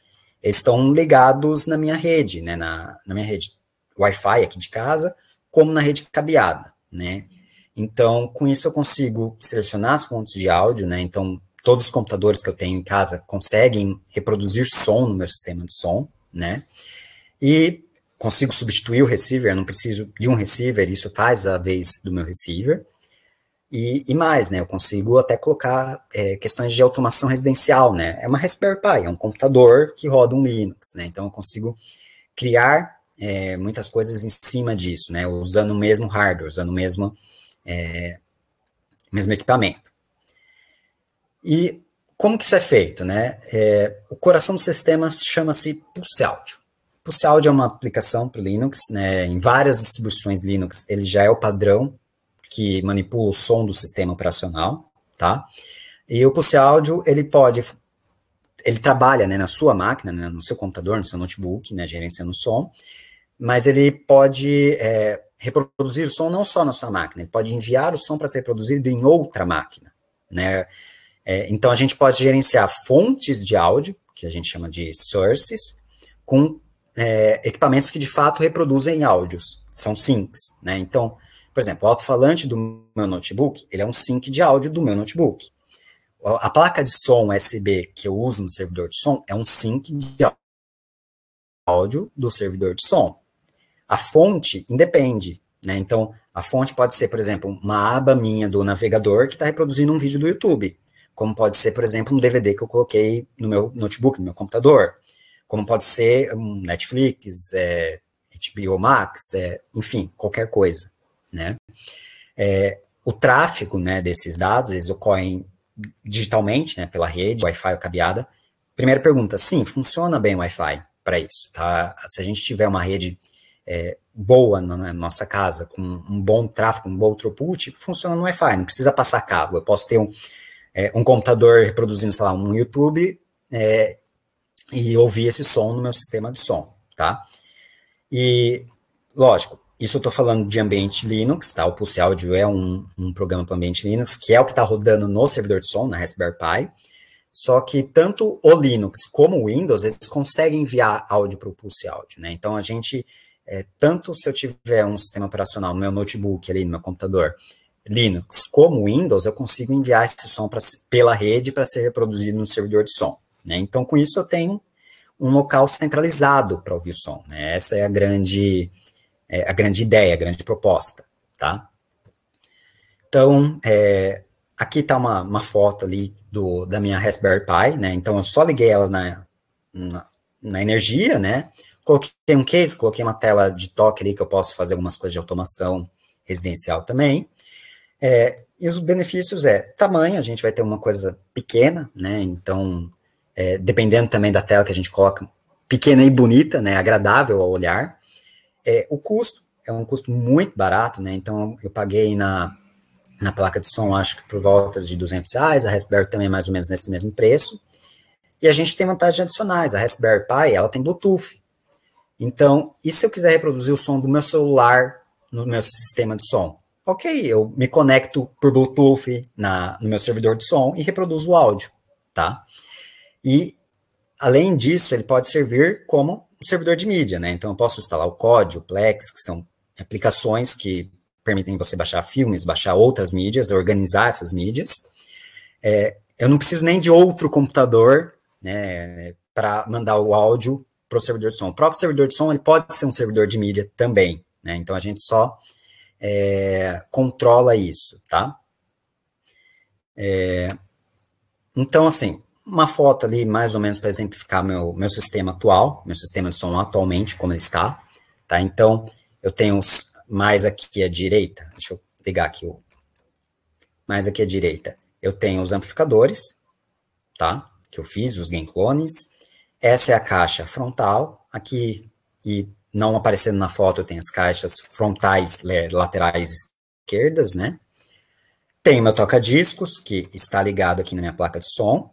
estão ligados na minha rede, né, na, na minha rede Wi-Fi aqui de casa, como na rede cabeada, né? Então, com isso eu consigo selecionar as fontes de áudio, né? Então, todos os computadores que eu tenho em casa conseguem reproduzir som no meu sistema de som, né? E consigo substituir o receiver, não preciso de um receiver, isso faz a vez do meu receiver. E, e, mais, né? Eu consigo até colocar é, questões de automação residencial, né? É uma Raspberry Pi, é um computador que roda um Linux, né? Então eu consigo criar é, muitas coisas em cima disso, né? Usando o mesmo hardware, usando o mesmo é, mesmo equipamento. E como que isso é feito, né? É, o coração do sistema chama-se Pulse Audio. Pulse Audio é uma aplicação para o Linux, né? Em várias distribuições Linux, ele já é o padrão que manipula o som do sistema operacional, tá? E o Pulse Audio, ele pode, ele trabalha, né, na sua máquina, né, no seu computador, no seu notebook, né, gerenciando o som, mas ele pode é, reproduzir o som não só na sua máquina, ele pode enviar o som para ser reproduzido em outra máquina, né? É, então a gente pode gerenciar fontes de áudio, que a gente chama de sources, com é, equipamentos que de fato reproduzem áudios, são sinks, né? Então, por exemplo, o alto-falante do meu notebook, ele é um sync de áudio do meu notebook. A placa de som USB que eu uso no servidor de som é um sync de áudio do servidor de som. A fonte independe, né? Então, a fonte pode ser, por exemplo, uma aba minha do navegador que está reproduzindo um vídeo do YouTube, como pode ser, por exemplo, um DVD que eu coloquei no meu notebook, no meu computador, como pode ser um Netflix, é, HBO Max, é, enfim, qualquer coisa, né? É, o tráfego, né, desses dados, eles ocorrem digitalmente, né, pela rede, Wi-Fi ou cabeada. Primeira pergunta, sim, funciona bem o Wi-Fi para isso, tá? Se a gente tiver uma rede é, boa na nossa casa, com um bom tráfego, um bom throughput, funciona no Wi-Fi, não precisa passar cabo. Eu posso ter um, é, um computador reproduzindo, sei lá, um YouTube é, e ouvir esse som no meu sistema de som, tá? E, lógico, isso eu estou falando de ambiente Linux, tá? O Pulse Audio é um, um programa para ambiente Linux, que é o que está rodando no servidor de som, na Raspberry Pi, só que tanto o Linux como o Windows, eles conseguem enviar áudio para o Pulse Audio, né? Então, a gente é, tanto se eu tiver um sistema operacional no meu notebook ali, no meu computador, Linux, como Windows, eu consigo enviar esse som pra, pela rede para ser reproduzido no servidor de som. Né? Então, com isso, eu tenho um local centralizado para ouvir o som. Né? Essa é a grande, é, a grande ideia, a grande proposta. Tá? Então, é, aqui está uma, uma, foto ali do, da minha Raspberry Pi, né? Então, eu só liguei ela na, na, na energia, né? Coloquei um case, coloquei uma tela de toque ali que eu posso fazer algumas coisas de automação residencial também. É, e os benefícios é tamanho, a gente vai ter uma coisa pequena, né? Então, é, dependendo também da tela que a gente coloca, pequena e bonita, né? Agradável ao olhar. É, o custo é um custo muito barato, né? Então, eu paguei na, na placa de som, acho que por volta de 200 reais, a Raspberry também é mais ou menos nesse mesmo preço. E a gente tem vantagens adicionais. A Raspberry Pi, ela tem Bluetooth. Então, e se eu quiser reproduzir o som do meu celular no meu sistema de som? Ok, eu me conecto por Bluetooth na, no meu servidor de som e reproduzo o áudio, tá? E, além disso, ele pode servir como um servidor de mídia, né? Então, eu posso instalar o código, o Plex, que são aplicações que permitem você baixar filmes, baixar outras mídias, organizar essas mídias. É, eu não preciso nem de outro computador né, para mandar o áudio para o servidor de som. O próprio servidor de som ele pode ser um servidor de mídia também, né? Então a gente só é, controla isso, tá? É, então, assim, uma foto ali, mais ou menos, para exemplificar meu, meu sistema atual, meu sistema de som atualmente, como ele está, tá? Então, eu tenho os mais aqui à direita, deixa eu ligar aqui o mais aqui à direita, eu tenho os amplificadores, tá? Que eu fiz, os gain clones, essa é a caixa frontal, aqui, e não aparecendo na foto, tem as caixas frontais, laterais esquerdas, né? Tem meu toca-discos, que está ligado aqui na minha placa de som,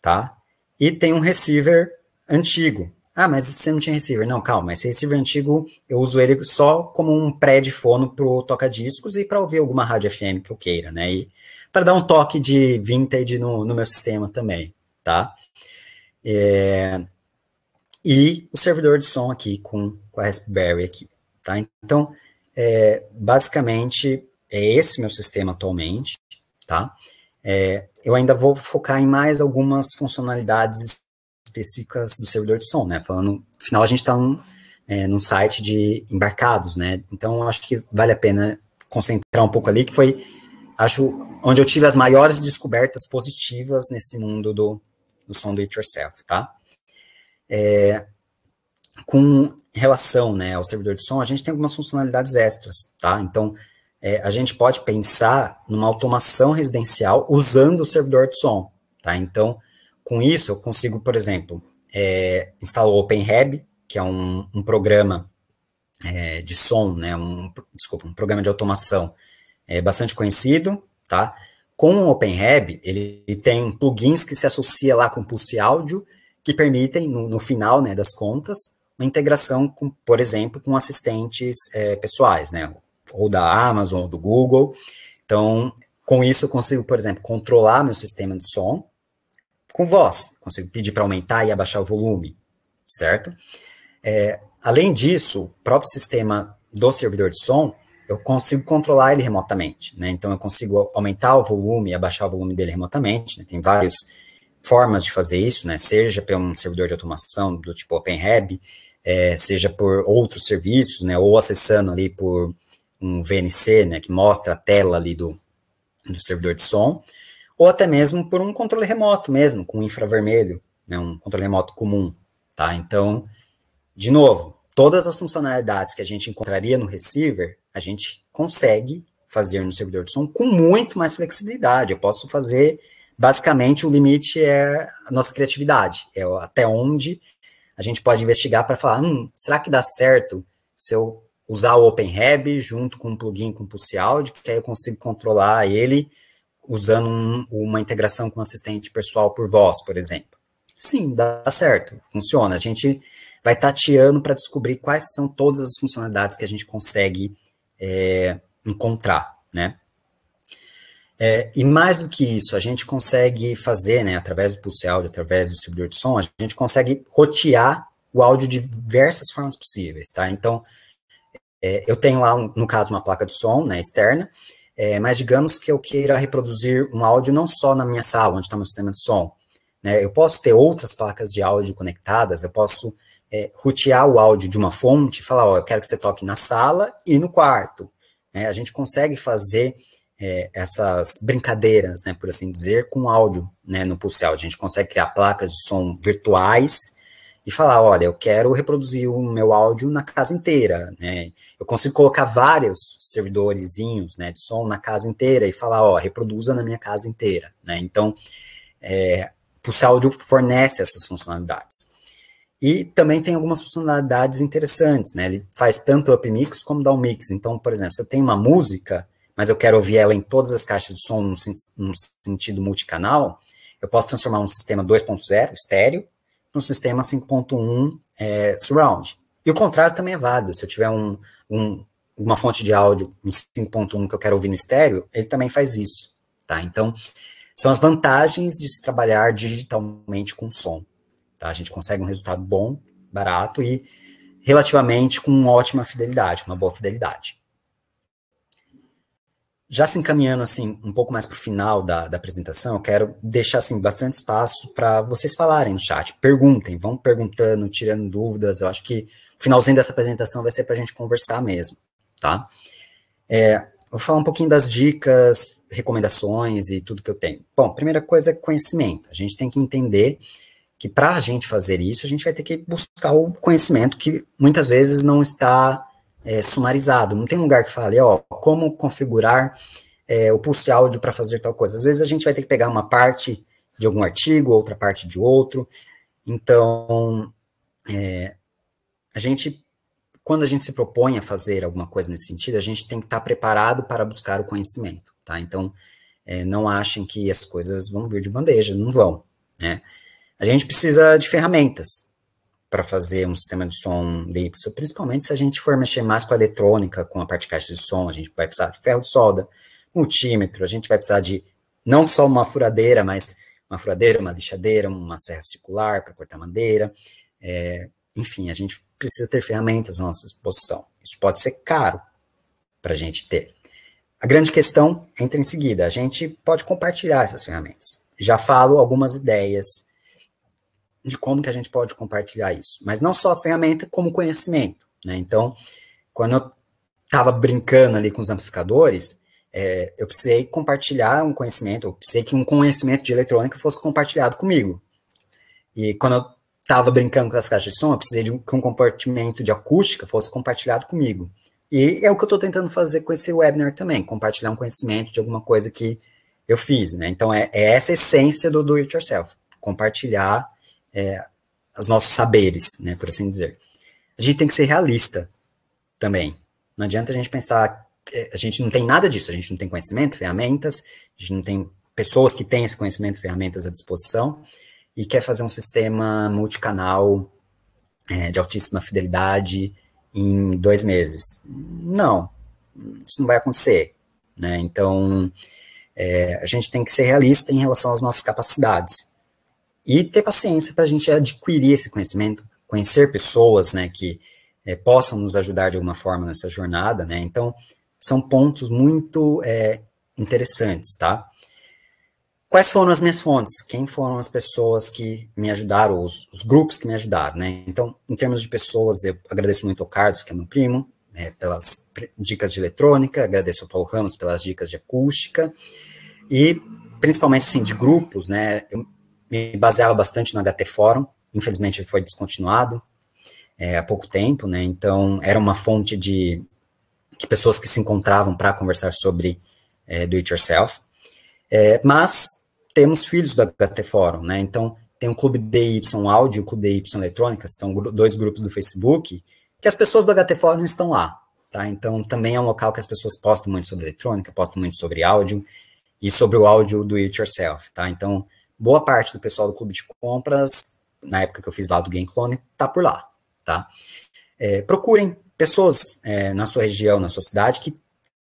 tá? E tem um receiver antigo. Ah, mas você não tinha receiver. Não, calma, esse receiver antigo eu uso ele só como um pré de fono pro toca-discos e para ouvir alguma rádio FM que eu queira, né? E para dar um toque de vintage no, no meu sistema também, tá? É, e o servidor de som aqui com, com a Raspberry aqui, tá? Então, é, basicamente, é esse meu sistema atualmente, tá? É, eu ainda vou focar em mais algumas funcionalidades específicas do servidor de som, né? Falando, afinal, a gente está num, é, num site de embarcados, né? Então, acho que vale a pena concentrar um pouco ali, que foi, acho, onde eu tive as maiores descobertas positivas nesse mundo do, do som do It Yourself, tá? É, com relação né, ao servidor de som, a gente tem algumas funcionalidades extras, tá? Então, é, a gente pode pensar numa automação residencial usando o servidor de som, tá? Então, com isso, eu consigo, por exemplo, é, instalar o OpenHab, que é um, um programa é, de som, né? Um, desculpa, um programa de automação é, bastante conhecido, tá? Com o OpenHab, ele tem plugins que se associa lá com Pulse Áudio, que permitem, no, no final né, das contas, uma integração, com, por exemplo, com assistentes é, pessoais, né? Ou da Amazon, ou do Google. Então, com isso eu consigo, por exemplo, controlar meu sistema de som com voz. Consigo pedir para aumentar e abaixar o volume, certo? É, além disso, o próprio sistema do servidor de som, eu consigo controlar ele remotamente, né? Então eu consigo aumentar o volume, abaixar o volume dele remotamente. Né? Tem várias formas de fazer isso, né? Seja por um servidor de automação do tipo OpenHab, é, seja por outros serviços, né? Ou acessando ali por um VNC, né? Que mostra a tela ali do, do servidor de som, ou até mesmo por um controle remoto mesmo, com infravermelho, né? Um controle remoto comum, tá? Então, de novo, todas as funcionalidades que a gente encontraria no receiver, a gente consegue fazer no servidor de som com muito mais flexibilidade. Eu posso fazer, basicamente, o limite é a nossa criatividade, é até onde a gente pode investigar para falar, hum, será que dá certo se eu usar o OpenHab junto com um plugin com Pulse Audio, que aí eu consigo controlar ele usando um, uma integração com assistente pessoal por voz, por exemplo. Sim, dá certo, funciona. A gente vai tateando para descobrir quais são todas as funcionalidades que a gente consegue é, encontrar, né? É, e mais do que isso, a gente consegue fazer, né, através do pulse áudio, através do servidor de som, a gente consegue rotear o áudio de diversas formas possíveis, tá? Então, é, eu tenho lá, um, no caso, uma placa de som, né, externa, é, mas digamos que eu queira reproduzir um áudio não só na minha sala, onde está meu sistema de som, né, eu posso ter outras placas de áudio conectadas, eu posso é, rotear o áudio de uma fonte e falar, ó, eu quero que você toque na sala e no quarto. Né? A gente consegue fazer é, essas brincadeiras, né, por assim dizer, com áudio né, no Pulse Audio. A gente consegue criar placas de som virtuais e falar, olha, eu quero reproduzir o meu áudio na casa inteira, né? Eu consigo colocar vários servidorzinhos, né, de som na casa inteira e falar, ó, reproduza na minha casa inteira, né? Então, é, Pulse Audio fornece essas funcionalidades. E também tem algumas funcionalidades interessantes, né? Ele faz tanto up mix como down mix. Então, por exemplo, se eu tenho uma música, mas eu quero ouvir ela em todas as caixas de som num, sentido multicanal, eu posso transformar um sistema 2.0, estéreo, num sistema 5.1 é, eh, surround. E o contrário também é válido. Se eu tiver um, um, uma fonte de áudio em 5.1 que eu quero ouvir no estéreo, ele também faz isso, tá? Então, são as vantagens de se trabalhar digitalmente com som. Tá? A gente consegue um resultado bom, barato e relativamente com uma ótima fidelidade, uma boa fidelidade. Já se encaminhando assim um pouco mais para o final da, da apresentação, eu quero deixar assim bastante espaço para vocês falarem no chat, perguntem, vão perguntando, tirando dúvidas. Eu acho que o finalzinho dessa apresentação vai ser para a gente conversar mesmo, tá? É, vou falar um pouquinho das dicas, recomendações e tudo que eu tenho. Bom, primeira coisa é conhecimento. A gente tem que entender que para a gente fazer isso, a gente vai ter que buscar o conhecimento que muitas vezes não está é, sumarizado. Não tem um lugar que fale, ó, como configurar é, o pulse áudio para fazer tal coisa. Às vezes a gente vai ter que pegar uma parte de algum artigo, outra parte de outro. Então, é, a gente, quando a gente se propõe a fazer alguma coisa nesse sentido, a gente tem que estar tá preparado para buscar o conhecimento, tá? Então, é, não achem que as coisas vão vir de bandeja, não vão, né? A gente precisa de ferramentas para fazer um sistema de som Libsyn, principalmente se a gente for mexer mais com a eletrônica, com a parte de caixa de som, a gente vai precisar de ferro de solda, multímetro, a gente vai precisar de não só uma furadeira, mas uma furadeira, uma lixadeira, uma serra circular para cortar madeira, é, enfim, a gente precisa ter ferramentas à nossa disposição. Isso pode ser caro para a gente ter. A grande questão entra em seguida, a gente pode compartilhar essas ferramentas. Já falo algumas ideias de como que a gente pode compartilhar isso. Mas não só a ferramenta, como conhecimento. Né? Então, quando eu estava brincando ali com os amplificadores, é, eu precisei compartilhar um conhecimento, eu precisei que um conhecimento de eletrônica fosse compartilhado comigo. E quando eu estava brincando com as caixas de som, eu precisei de um, que um compartimento de acústica fosse compartilhado comigo. E é o que eu estou tentando fazer com esse webinar também, compartilhar um conhecimento de alguma coisa que eu fiz, né? Então, é, é essa essência do do it yourself, compartilhar é, os nossos saberes, né, por assim dizer. A gente tem que ser realista também. Não adianta a gente pensar, é, a gente não tem nada disso, a gente não tem conhecimento, ferramentas, a gente não tem pessoas que têm esse conhecimento, ferramentas à disposição, e quer fazer um sistema multicanal é, de altíssima fidelidade em dois meses. Não, isso não vai acontecer. Né? Então, é, a gente tem que ser realista em relação às nossas capacidades e ter paciência para a gente adquirir esse conhecimento, conhecer pessoas, né, que é, possam nos ajudar de alguma forma nessa jornada, né, então são pontos muito é, interessantes, tá? Quais foram as minhas fontes? Quem foram as pessoas que me ajudaram, os, os grupos que me ajudaram, né? Então, em termos de pessoas, eu agradeço muito ao Carlos, que é meu primo, é, pelas dicas de eletrônica, agradeço ao Paulo Ramos pelas dicas de acústica, e principalmente, assim, de grupos, né? Eu me baseava bastante no HT Forum, infelizmente ele foi descontinuado é, há pouco tempo, né? Então era uma fonte de, pessoas que se encontravam para conversar sobre é, do it yourself. É, mas temos filhos do HT Forum, né? Então tem o Clube DY Áudio e o Clube DY Eletrônica, são dois grupos do Facebook, que as pessoas do HT Forum estão lá, tá? Então também é um local que as pessoas postam muito sobre eletrônica, postam muito sobre áudio e sobre o áudio do it yourself, tá? Então boa parte do pessoal do clube de compras, na época que eu fiz lá do Game Clone, tá por lá, tá? É, procurem pessoas é, na sua região, na sua cidade, que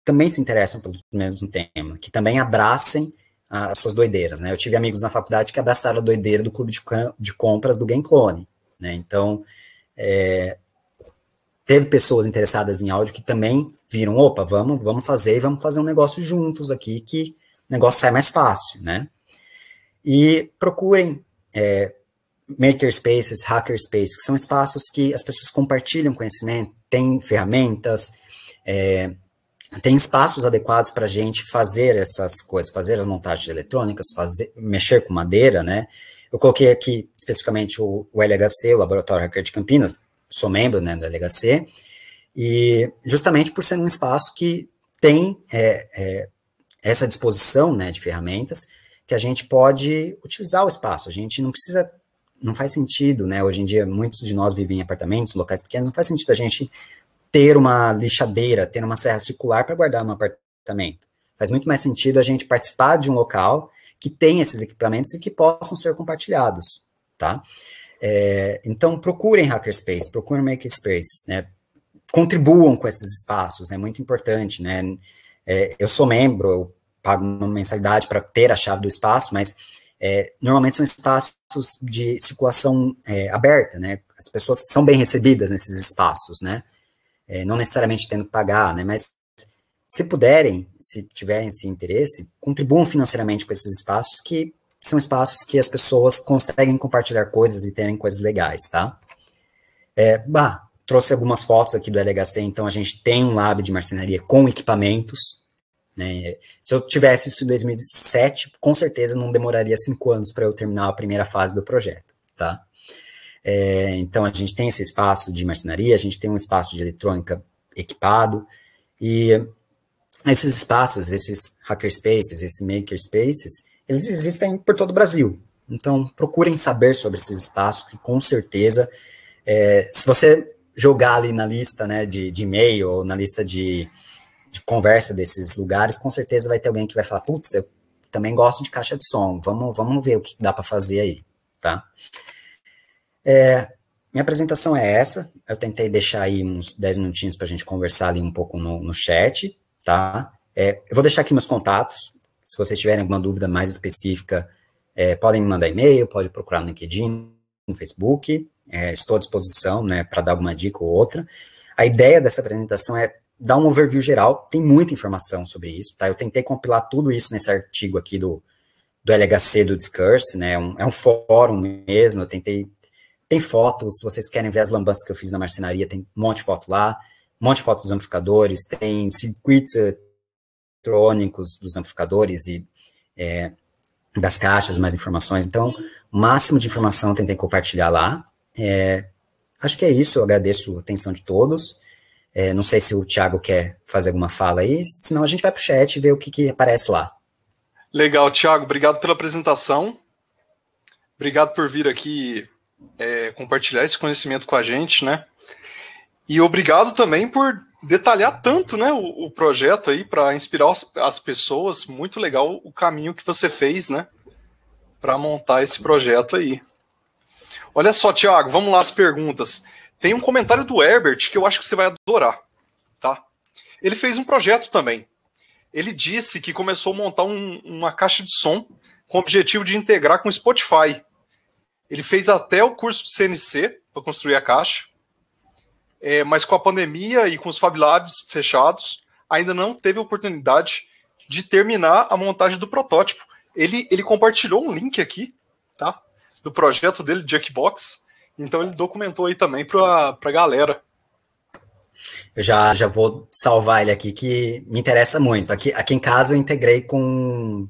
também se interessam pelo mesmo tema, que também abracem as suas doideiras, né? Eu tive amigos na faculdade que abraçaram a doideira do clube de, de compras do Game Clone, né? Então, é, teve pessoas interessadas em áudio que também viram, opa, vamos, vamos fazer e vamos fazer um negócio juntos aqui que o negócio sai mais fácil, né? E procurem é, makerspaces, hackerspaces, que são espaços que as pessoas compartilham conhecimento, têm ferramentas, é, tem espaços adequados para a gente fazer essas coisas, fazer as montagens eletrônicas, fazer, mexer com madeira, né? Eu coloquei aqui especificamente o, o LHC, o Laboratório Hacker de Campinas, sou membro né, do LHC, e justamente por ser um espaço que tem é, é, essa disposição né, de ferramentas, que a gente pode utilizar o espaço. A gente não precisa, não faz sentido, né? Hoje em dia, muitos de nós vivem em apartamentos, locais pequenos, não faz sentido a gente ter uma lixadeira, ter uma serra circular para guardar no apartamento. Faz muito mais sentido a gente participar de um local que tem esses equipamentos e que possam ser compartilhados, tá? É, então, procurem hackerspace, procurem makerspaces, né? Contribuam com esses espaços, é né? muito importante, né? É, eu sou membro, eu paga uma mensalidade para ter a chave do espaço, mas é, normalmente são espaços de circulação é, aberta, né? As pessoas são bem recebidas nesses espaços, né? É, não necessariamente tendo que pagar, né? Mas se puderem, se tiverem esse interesse, contribuam financeiramente com esses espaços que são espaços que as pessoas conseguem compartilhar coisas e terem coisas legais, tá? É, bah, trouxe algumas fotos aqui do LHC, então a gente tem um lab de marcenaria com equipamentos, né? Se eu tivesse isso em 2007, com certeza não demoraria cinco anos para eu terminar a primeira fase do projeto, tá? É, então a gente tem esse espaço de marcenaria, a gente tem um espaço de eletrônica equipado e esses espaços, esses hackerspaces, esses makerspaces, eles existem por todo o Brasil. Então procurem saber sobre esses espaços que com certeza, é, se você jogar ali na lista né, de, de e-mail ou na lista de de conversa desses lugares, com certeza vai ter alguém que vai falar, putz, eu também gosto de caixa de som, vamos, vamos ver o que dá para fazer aí, tá? É, minha apresentação é essa, eu tentei deixar aí uns 10 minutinhos para a gente conversar ali um pouco no, no chat, tá? É, eu vou deixar aqui meus contatos, se vocês tiverem alguma dúvida mais específica, é, podem me mandar e-mail, pode procurar no LinkedIn, no Facebook, é, estou à disposição, né, para dar alguma dica ou outra. A ideia dessa apresentação é dar um overview geral, tem muita informação sobre isso, tá? Eu tentei compilar tudo isso nesse artigo aqui do, do LHC do Discurse, né? É um, é um fórum mesmo, eu tentei. Tem fotos, se vocês querem ver as lambanças que eu fiz na marcenaria, tem um monte de foto lá, um monte de foto dos amplificadores, tem circuitos eletrônicos dos amplificadores e é, das caixas, mais informações. Então, o máximo de informação eu tentei compartilhar lá. É, acho que é isso, eu agradeço a atenção de todos. É, não sei se o Thiago quer fazer alguma fala aí, senão a gente vai para o chat e vê o que, que aparece lá. Legal, Thiago, obrigado pela apresentação. Obrigado por vir aqui é, compartilhar esse conhecimento com a gente, né? E obrigado também por detalhar tanto né, o, o projeto aí para inspirar as, as, pessoas. Muito legal o caminho que você fez, né? Para montar esse projeto aí. Olha só, Thiago, vamos lá as perguntas. Tem um comentário do Herbert que eu acho que você vai adorar, tá? Ele fez um projeto também. Ele disse que começou a montar um, uma caixa de som com o objetivo de integrar com o Spotify. Ele fez até o curso de CNC para construir a caixa, é, mas com a pandemia e com os Fab Labs fechados, ainda não teve oportunidade de terminar a montagem do protótipo. Ele, ele compartilhou um link aqui, tá? Do projeto dele, de Jackbox, então ele documentou aí também para a galera. Eu já, já vou salvar ele aqui, que me interessa muito. Aqui, aqui em casa eu integrei com,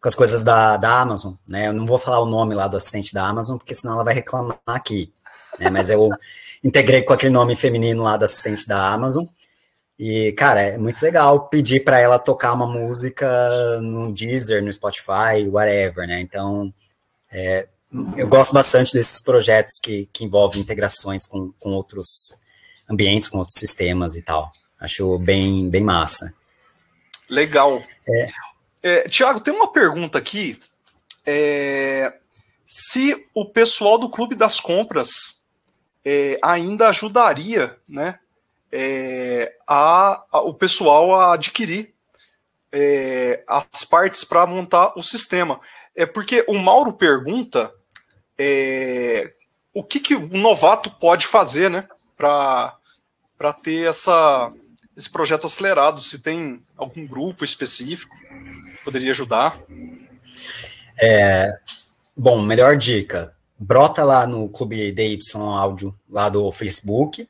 com as coisas da, da Amazon, né? Eu não vou falar o nome lá do assistente da Amazon, porque senão ela vai reclamar aqui. Né? Mas eu integrei com aquele nome feminino lá do assistente da Amazon. E, cara, é muito legal pedir para ela tocar uma música no Deezer, no Spotify, whatever, né? Então, é, eu gosto bastante desses projetos que, que envolvem integrações com, com outros ambientes, com outros sistemas e tal. Acho bem, bem massa. Legal. É. É, Tiago, tem uma pergunta aqui. É, se o pessoal do Clube das Compras é, ainda ajudaria né, é, a, a, o pessoal a adquirir é, as partes para montar o sistema. É porque o Mauro pergunta é, o que, que um novato pode fazer né, para ter essa, esse projeto acelerado? Se tem algum grupo específico que poderia ajudar? É, bom, melhor dica. Brota lá no Clube DY Áudio, lá do Facebook,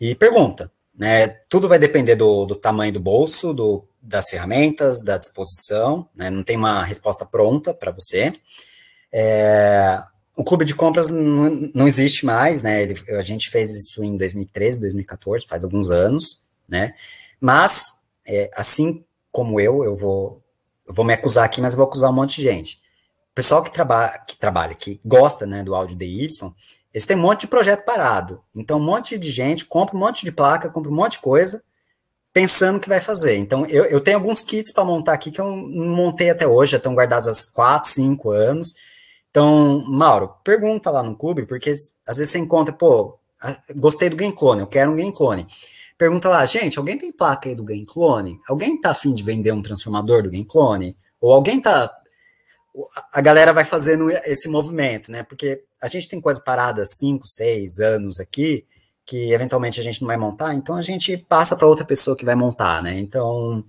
e pergunta. Né? Tudo vai depender do, do tamanho do bolso, do, das ferramentas, da disposição. Né? Não tem uma resposta pronta para você. É, o clube de compras não, não existe mais, né? Ele, a gente fez isso em 2013, 2014, faz alguns anos, né? Mas, é, assim como eu, eu vou, eu vou me acusar aqui, mas vou acusar um monte de gente. O pessoal que, traba que trabalha, que gosta né, do áudio DY, eles têm um monte de projeto parado. Então, um monte de gente compra um monte de placa, compra um monte de coisa, pensando que vai fazer. Então, eu, eu tenho alguns kits para montar aqui que eu não montei até hoje, já estão guardados há 4, 5 anos então, Mauro, pergunta lá no clube, porque às vezes você encontra, pô, gostei do Game Clone, eu quero um Game Clone. Pergunta lá, gente, alguém tem placa aí do Game Clone? Alguém tá afim de vender um transformador do Game Clone? Ou alguém tá. A galera vai fazendo esse movimento, né? Porque a gente tem coisa parada 5, 6 anos aqui, que eventualmente a gente não vai montar, então a gente passa para outra pessoa que vai montar, né? Então,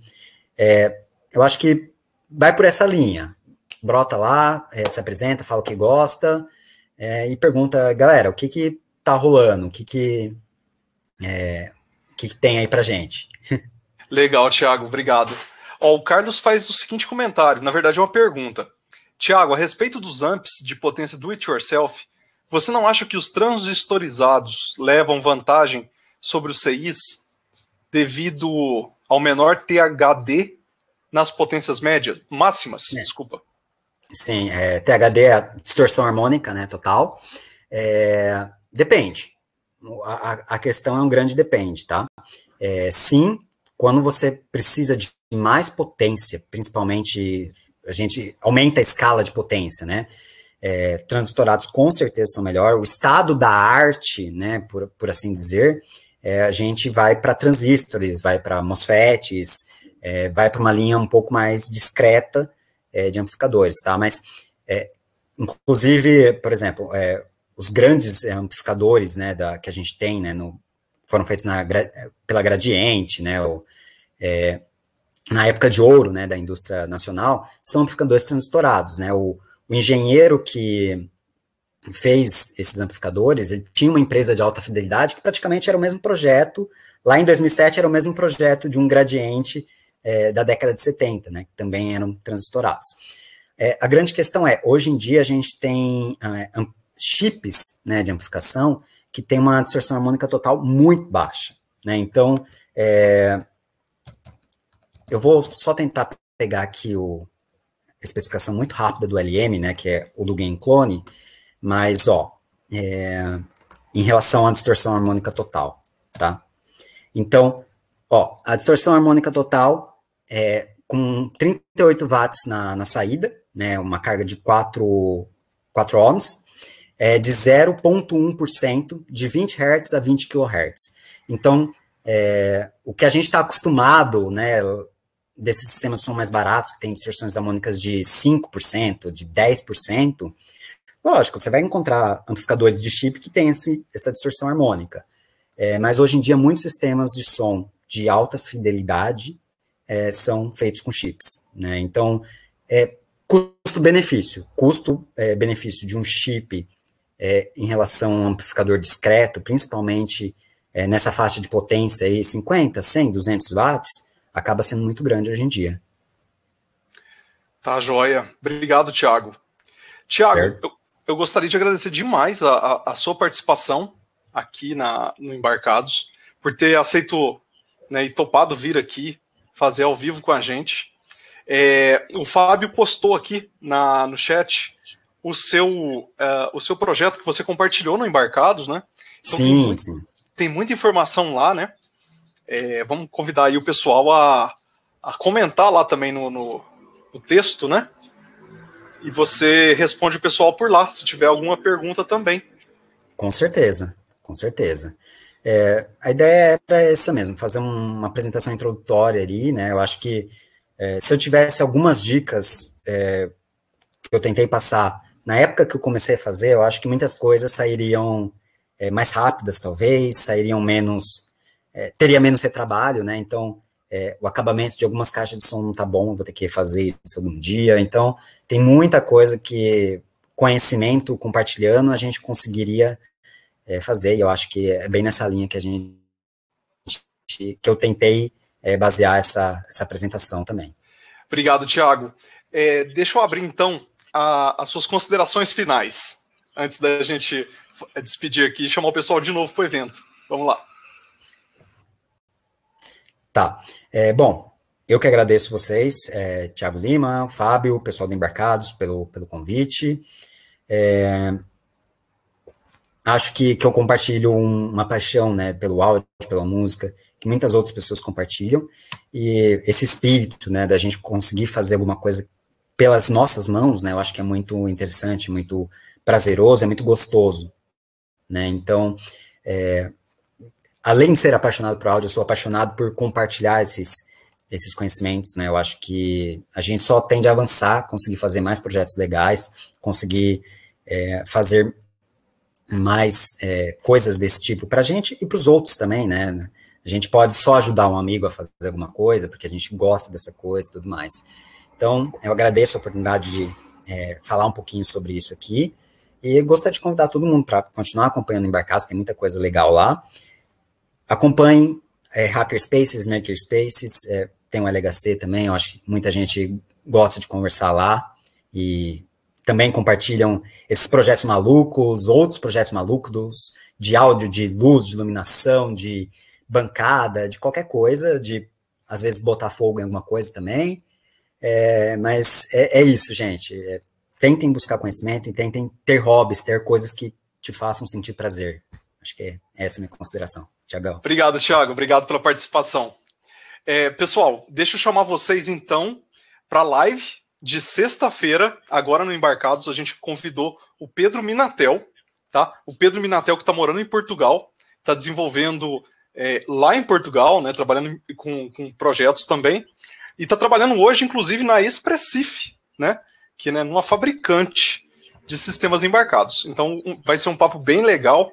é, eu acho que vai por essa linha brota lá, é, se apresenta, fala o que gosta é, e pergunta, galera, o que que tá rolando? O que que, é, o que, que tem aí pra gente? <laughs> Legal, Thiago, obrigado. Ó, o Carlos faz o seguinte comentário, na verdade é uma pergunta. Tiago, a respeito dos amps de potência do it yourself, você não acha que os transistorizados levam vantagem sobre os CIs devido ao menor THD nas potências médias, máximas, é. desculpa? Sim, é, THD é distorção harmônica, né, total. É, depende. A, a, questão é um grande depende, tá? É, sim, quando você precisa de mais potência, principalmente a gente aumenta a escala de potência, né? É, com certeza são melhor. O estado da arte, né, por, por assim dizer, é, a gente vai para transistores, vai para MOSFETs, é, vai para uma linha um pouco mais discreta, é, de amplificadores, tá? Mas, é, inclusive, por exemplo, é, os grandes é, amplificadores, né, da, que a gente tem, né, no, foram feitos na, é, pela Gradiente, né, ou, na época de ouro, né, da indústria nacional, são amplificadores transistorados, né, o, o engenheiro que fez esses amplificadores, ele tinha uma empresa de alta fidelidade que praticamente era o mesmo projeto. Lá em 2007 era o mesmo projeto de um gradiente é, da década de 70, né, que também eram transistorados. É, a grande questão é, hoje em dia a gente tem é, chips né, de amplificação que tem uma distorção harmônica total muito baixa. Né? Então, é, eu vou só tentar pegar aqui o, a especificação muito rápida do LM, né, que é o do Clone, mas, ó, é, em relação à distorção harmônica total, tá? Então, ó, a distorção harmônica total é, com 38 watts na, na saída, né, uma carga de 4, 4 ohms, é, de 0,1% de 20 Hz a 20 kHz. Então, é, o que a gente está acostumado, né, desses sistemas de som mais baratos, que tem distorções harmônicas de 5%, de 10%, lógico, você vai encontrar amplificadores de chip que tem esse, essa distorção harmônica. É, mas hoje em dia, muitos sistemas de som de alta fidelidade é, são feitos com chips. Né? Então, é, custo-benefício. Custo-benefício é, de um chip é, em relação a um amplificador discreto, principalmente é, nessa faixa de potência aí, 50, 100, 200 watts, acaba sendo muito grande hoje em dia. Tá, joia. Obrigado, Tiago. Tiago, eu, eu, gostaria de agradecer demais a, a, a sua participação aqui na, no Embarcados, por ter aceito né, e topado vir aqui fazer ao vivo com a gente. É, o Fábio postou aqui na, no chat o seu, uh, o seu projeto que você compartilhou no Embarcados, né? Então, sim, tem, sim. Tem muita informação lá, né? É, vamos convidar aí o pessoal a, a comentar lá também no, no, no texto, né? E você responde o pessoal por lá, se tiver alguma pergunta também. Com certeza, com certeza. É, a ideia era essa mesmo, fazer uma apresentação introdutória ali, né? Eu acho que é, se eu tivesse algumas dicas é, que eu tentei passar na época que eu comecei a fazer, eu acho que muitas coisas sairiam é, mais rápidas, talvez, sairiam menos, é, teria menos retrabalho, né? Então, é, o acabamento de algumas caixas de som não tá bom, vou ter que fazer isso algum dia. Então, tem muita coisa que conhecimento compartilhando a gente conseguiria é, fazer, e eu acho que é bem nessa linha que a gente que eu tentei é, basear essa, essa apresentação também. Obrigado, Tiago. É, deixa eu abrir então a, as suas considerações finais, antes da gente é, despedir aqui e chamar o pessoal de novo para o evento. Vamos lá. Tá. É, bom, eu que agradeço vocês, é, Tiago Lima, Fábio, pessoal do Embarcados, pelo, pelo convite. É, acho que, que eu compartilho um, uma paixão, né, pelo áudio, pela música, que muitas outras pessoas compartilham, e esse espírito, né, da gente conseguir fazer alguma coisa pelas nossas mãos, né, eu acho que é muito interessante, muito prazeroso, é muito gostoso, né, então, é, além de ser apaixonado por áudio, eu sou apaixonado por compartilhar esses, esses conhecimentos, né, eu acho que a gente só tende a avançar, conseguir fazer mais projetos legais, conseguir é, fazer mais é, coisas desse tipo para a gente e para os outros também, né? A gente pode só ajudar um amigo a fazer alguma coisa, porque a gente gosta dessa coisa e tudo mais. Então, eu agradeço a oportunidade de é, falar um pouquinho sobre isso aqui. E gostaria de convidar todo mundo para continuar acompanhando Embarcaço, tem muita coisa legal lá. Acompanhem é, Hackerspaces, Makerspaces, é, tem o LHC também, eu acho que muita gente gosta de conversar lá. E também compartilham esses projetos malucos, outros projetos malucos de áudio, de luz, de iluminação, de bancada, de qualquer coisa, de às vezes botar fogo em alguma coisa também. É, mas é, é, isso, gente. É, tentem buscar conhecimento e tentem ter hobbies, ter coisas que te façam sentir prazer. Acho que é essa a minha consideração. Tiagão. Obrigado, Tiago. Obrigado pela participação. É, pessoal, deixa eu chamar vocês então para a live de sexta-feira, agora no Embarcados, a gente convidou o Pedro Minatel, tá? O Pedro Minatel que está morando em Portugal, está desenvolvendo é, lá em Portugal, né? Trabalhando com, com projetos também. E está trabalhando hoje, inclusive, na Expressif, né? Que é né, uma fabricante de sistemas embarcados. Então vai ser um papo bem legal.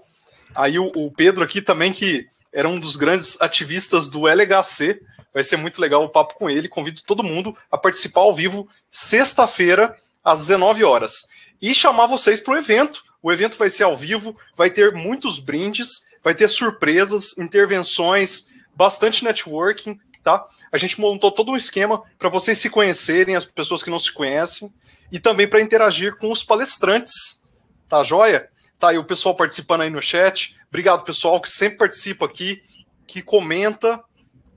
Aí o, o Pedro aqui também, que era um dos grandes ativistas do LHC, Vai ser muito legal o papo com ele. Convido todo mundo a participar ao vivo sexta-feira, às 19 horas. E chamar vocês para o evento. O evento vai ser ao vivo, vai ter muitos brindes, vai ter surpresas, intervenções, bastante networking, tá? A gente montou todo um esquema para vocês se conhecerem, as pessoas que não se conhecem, e também para interagir com os palestrantes, tá joia? Tá aí o pessoal participando aí no chat. Obrigado, pessoal, que sempre participa aqui, que comenta,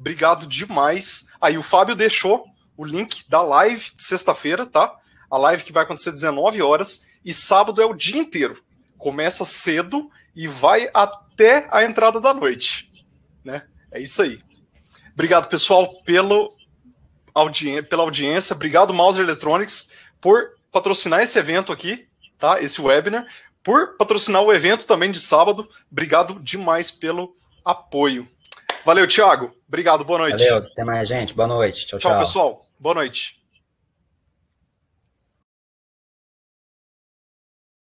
Obrigado demais. Aí o Fábio deixou o link da live de sexta-feira, tá? A live que vai acontecer 19 horas e sábado é o dia inteiro. Começa cedo e vai até a entrada da noite, né? É isso aí. Obrigado, pessoal, pelo audi pela audiência. Obrigado, Mouser Electronics, por patrocinar esse evento aqui, tá? Esse webinar, por patrocinar o evento também de sábado. Obrigado demais pelo apoio. Valeu, Thiago. Obrigado, boa noite. Valeu, até mais, gente. Boa noite. Tchau, tchau. Tchau, pessoal. Boa noite.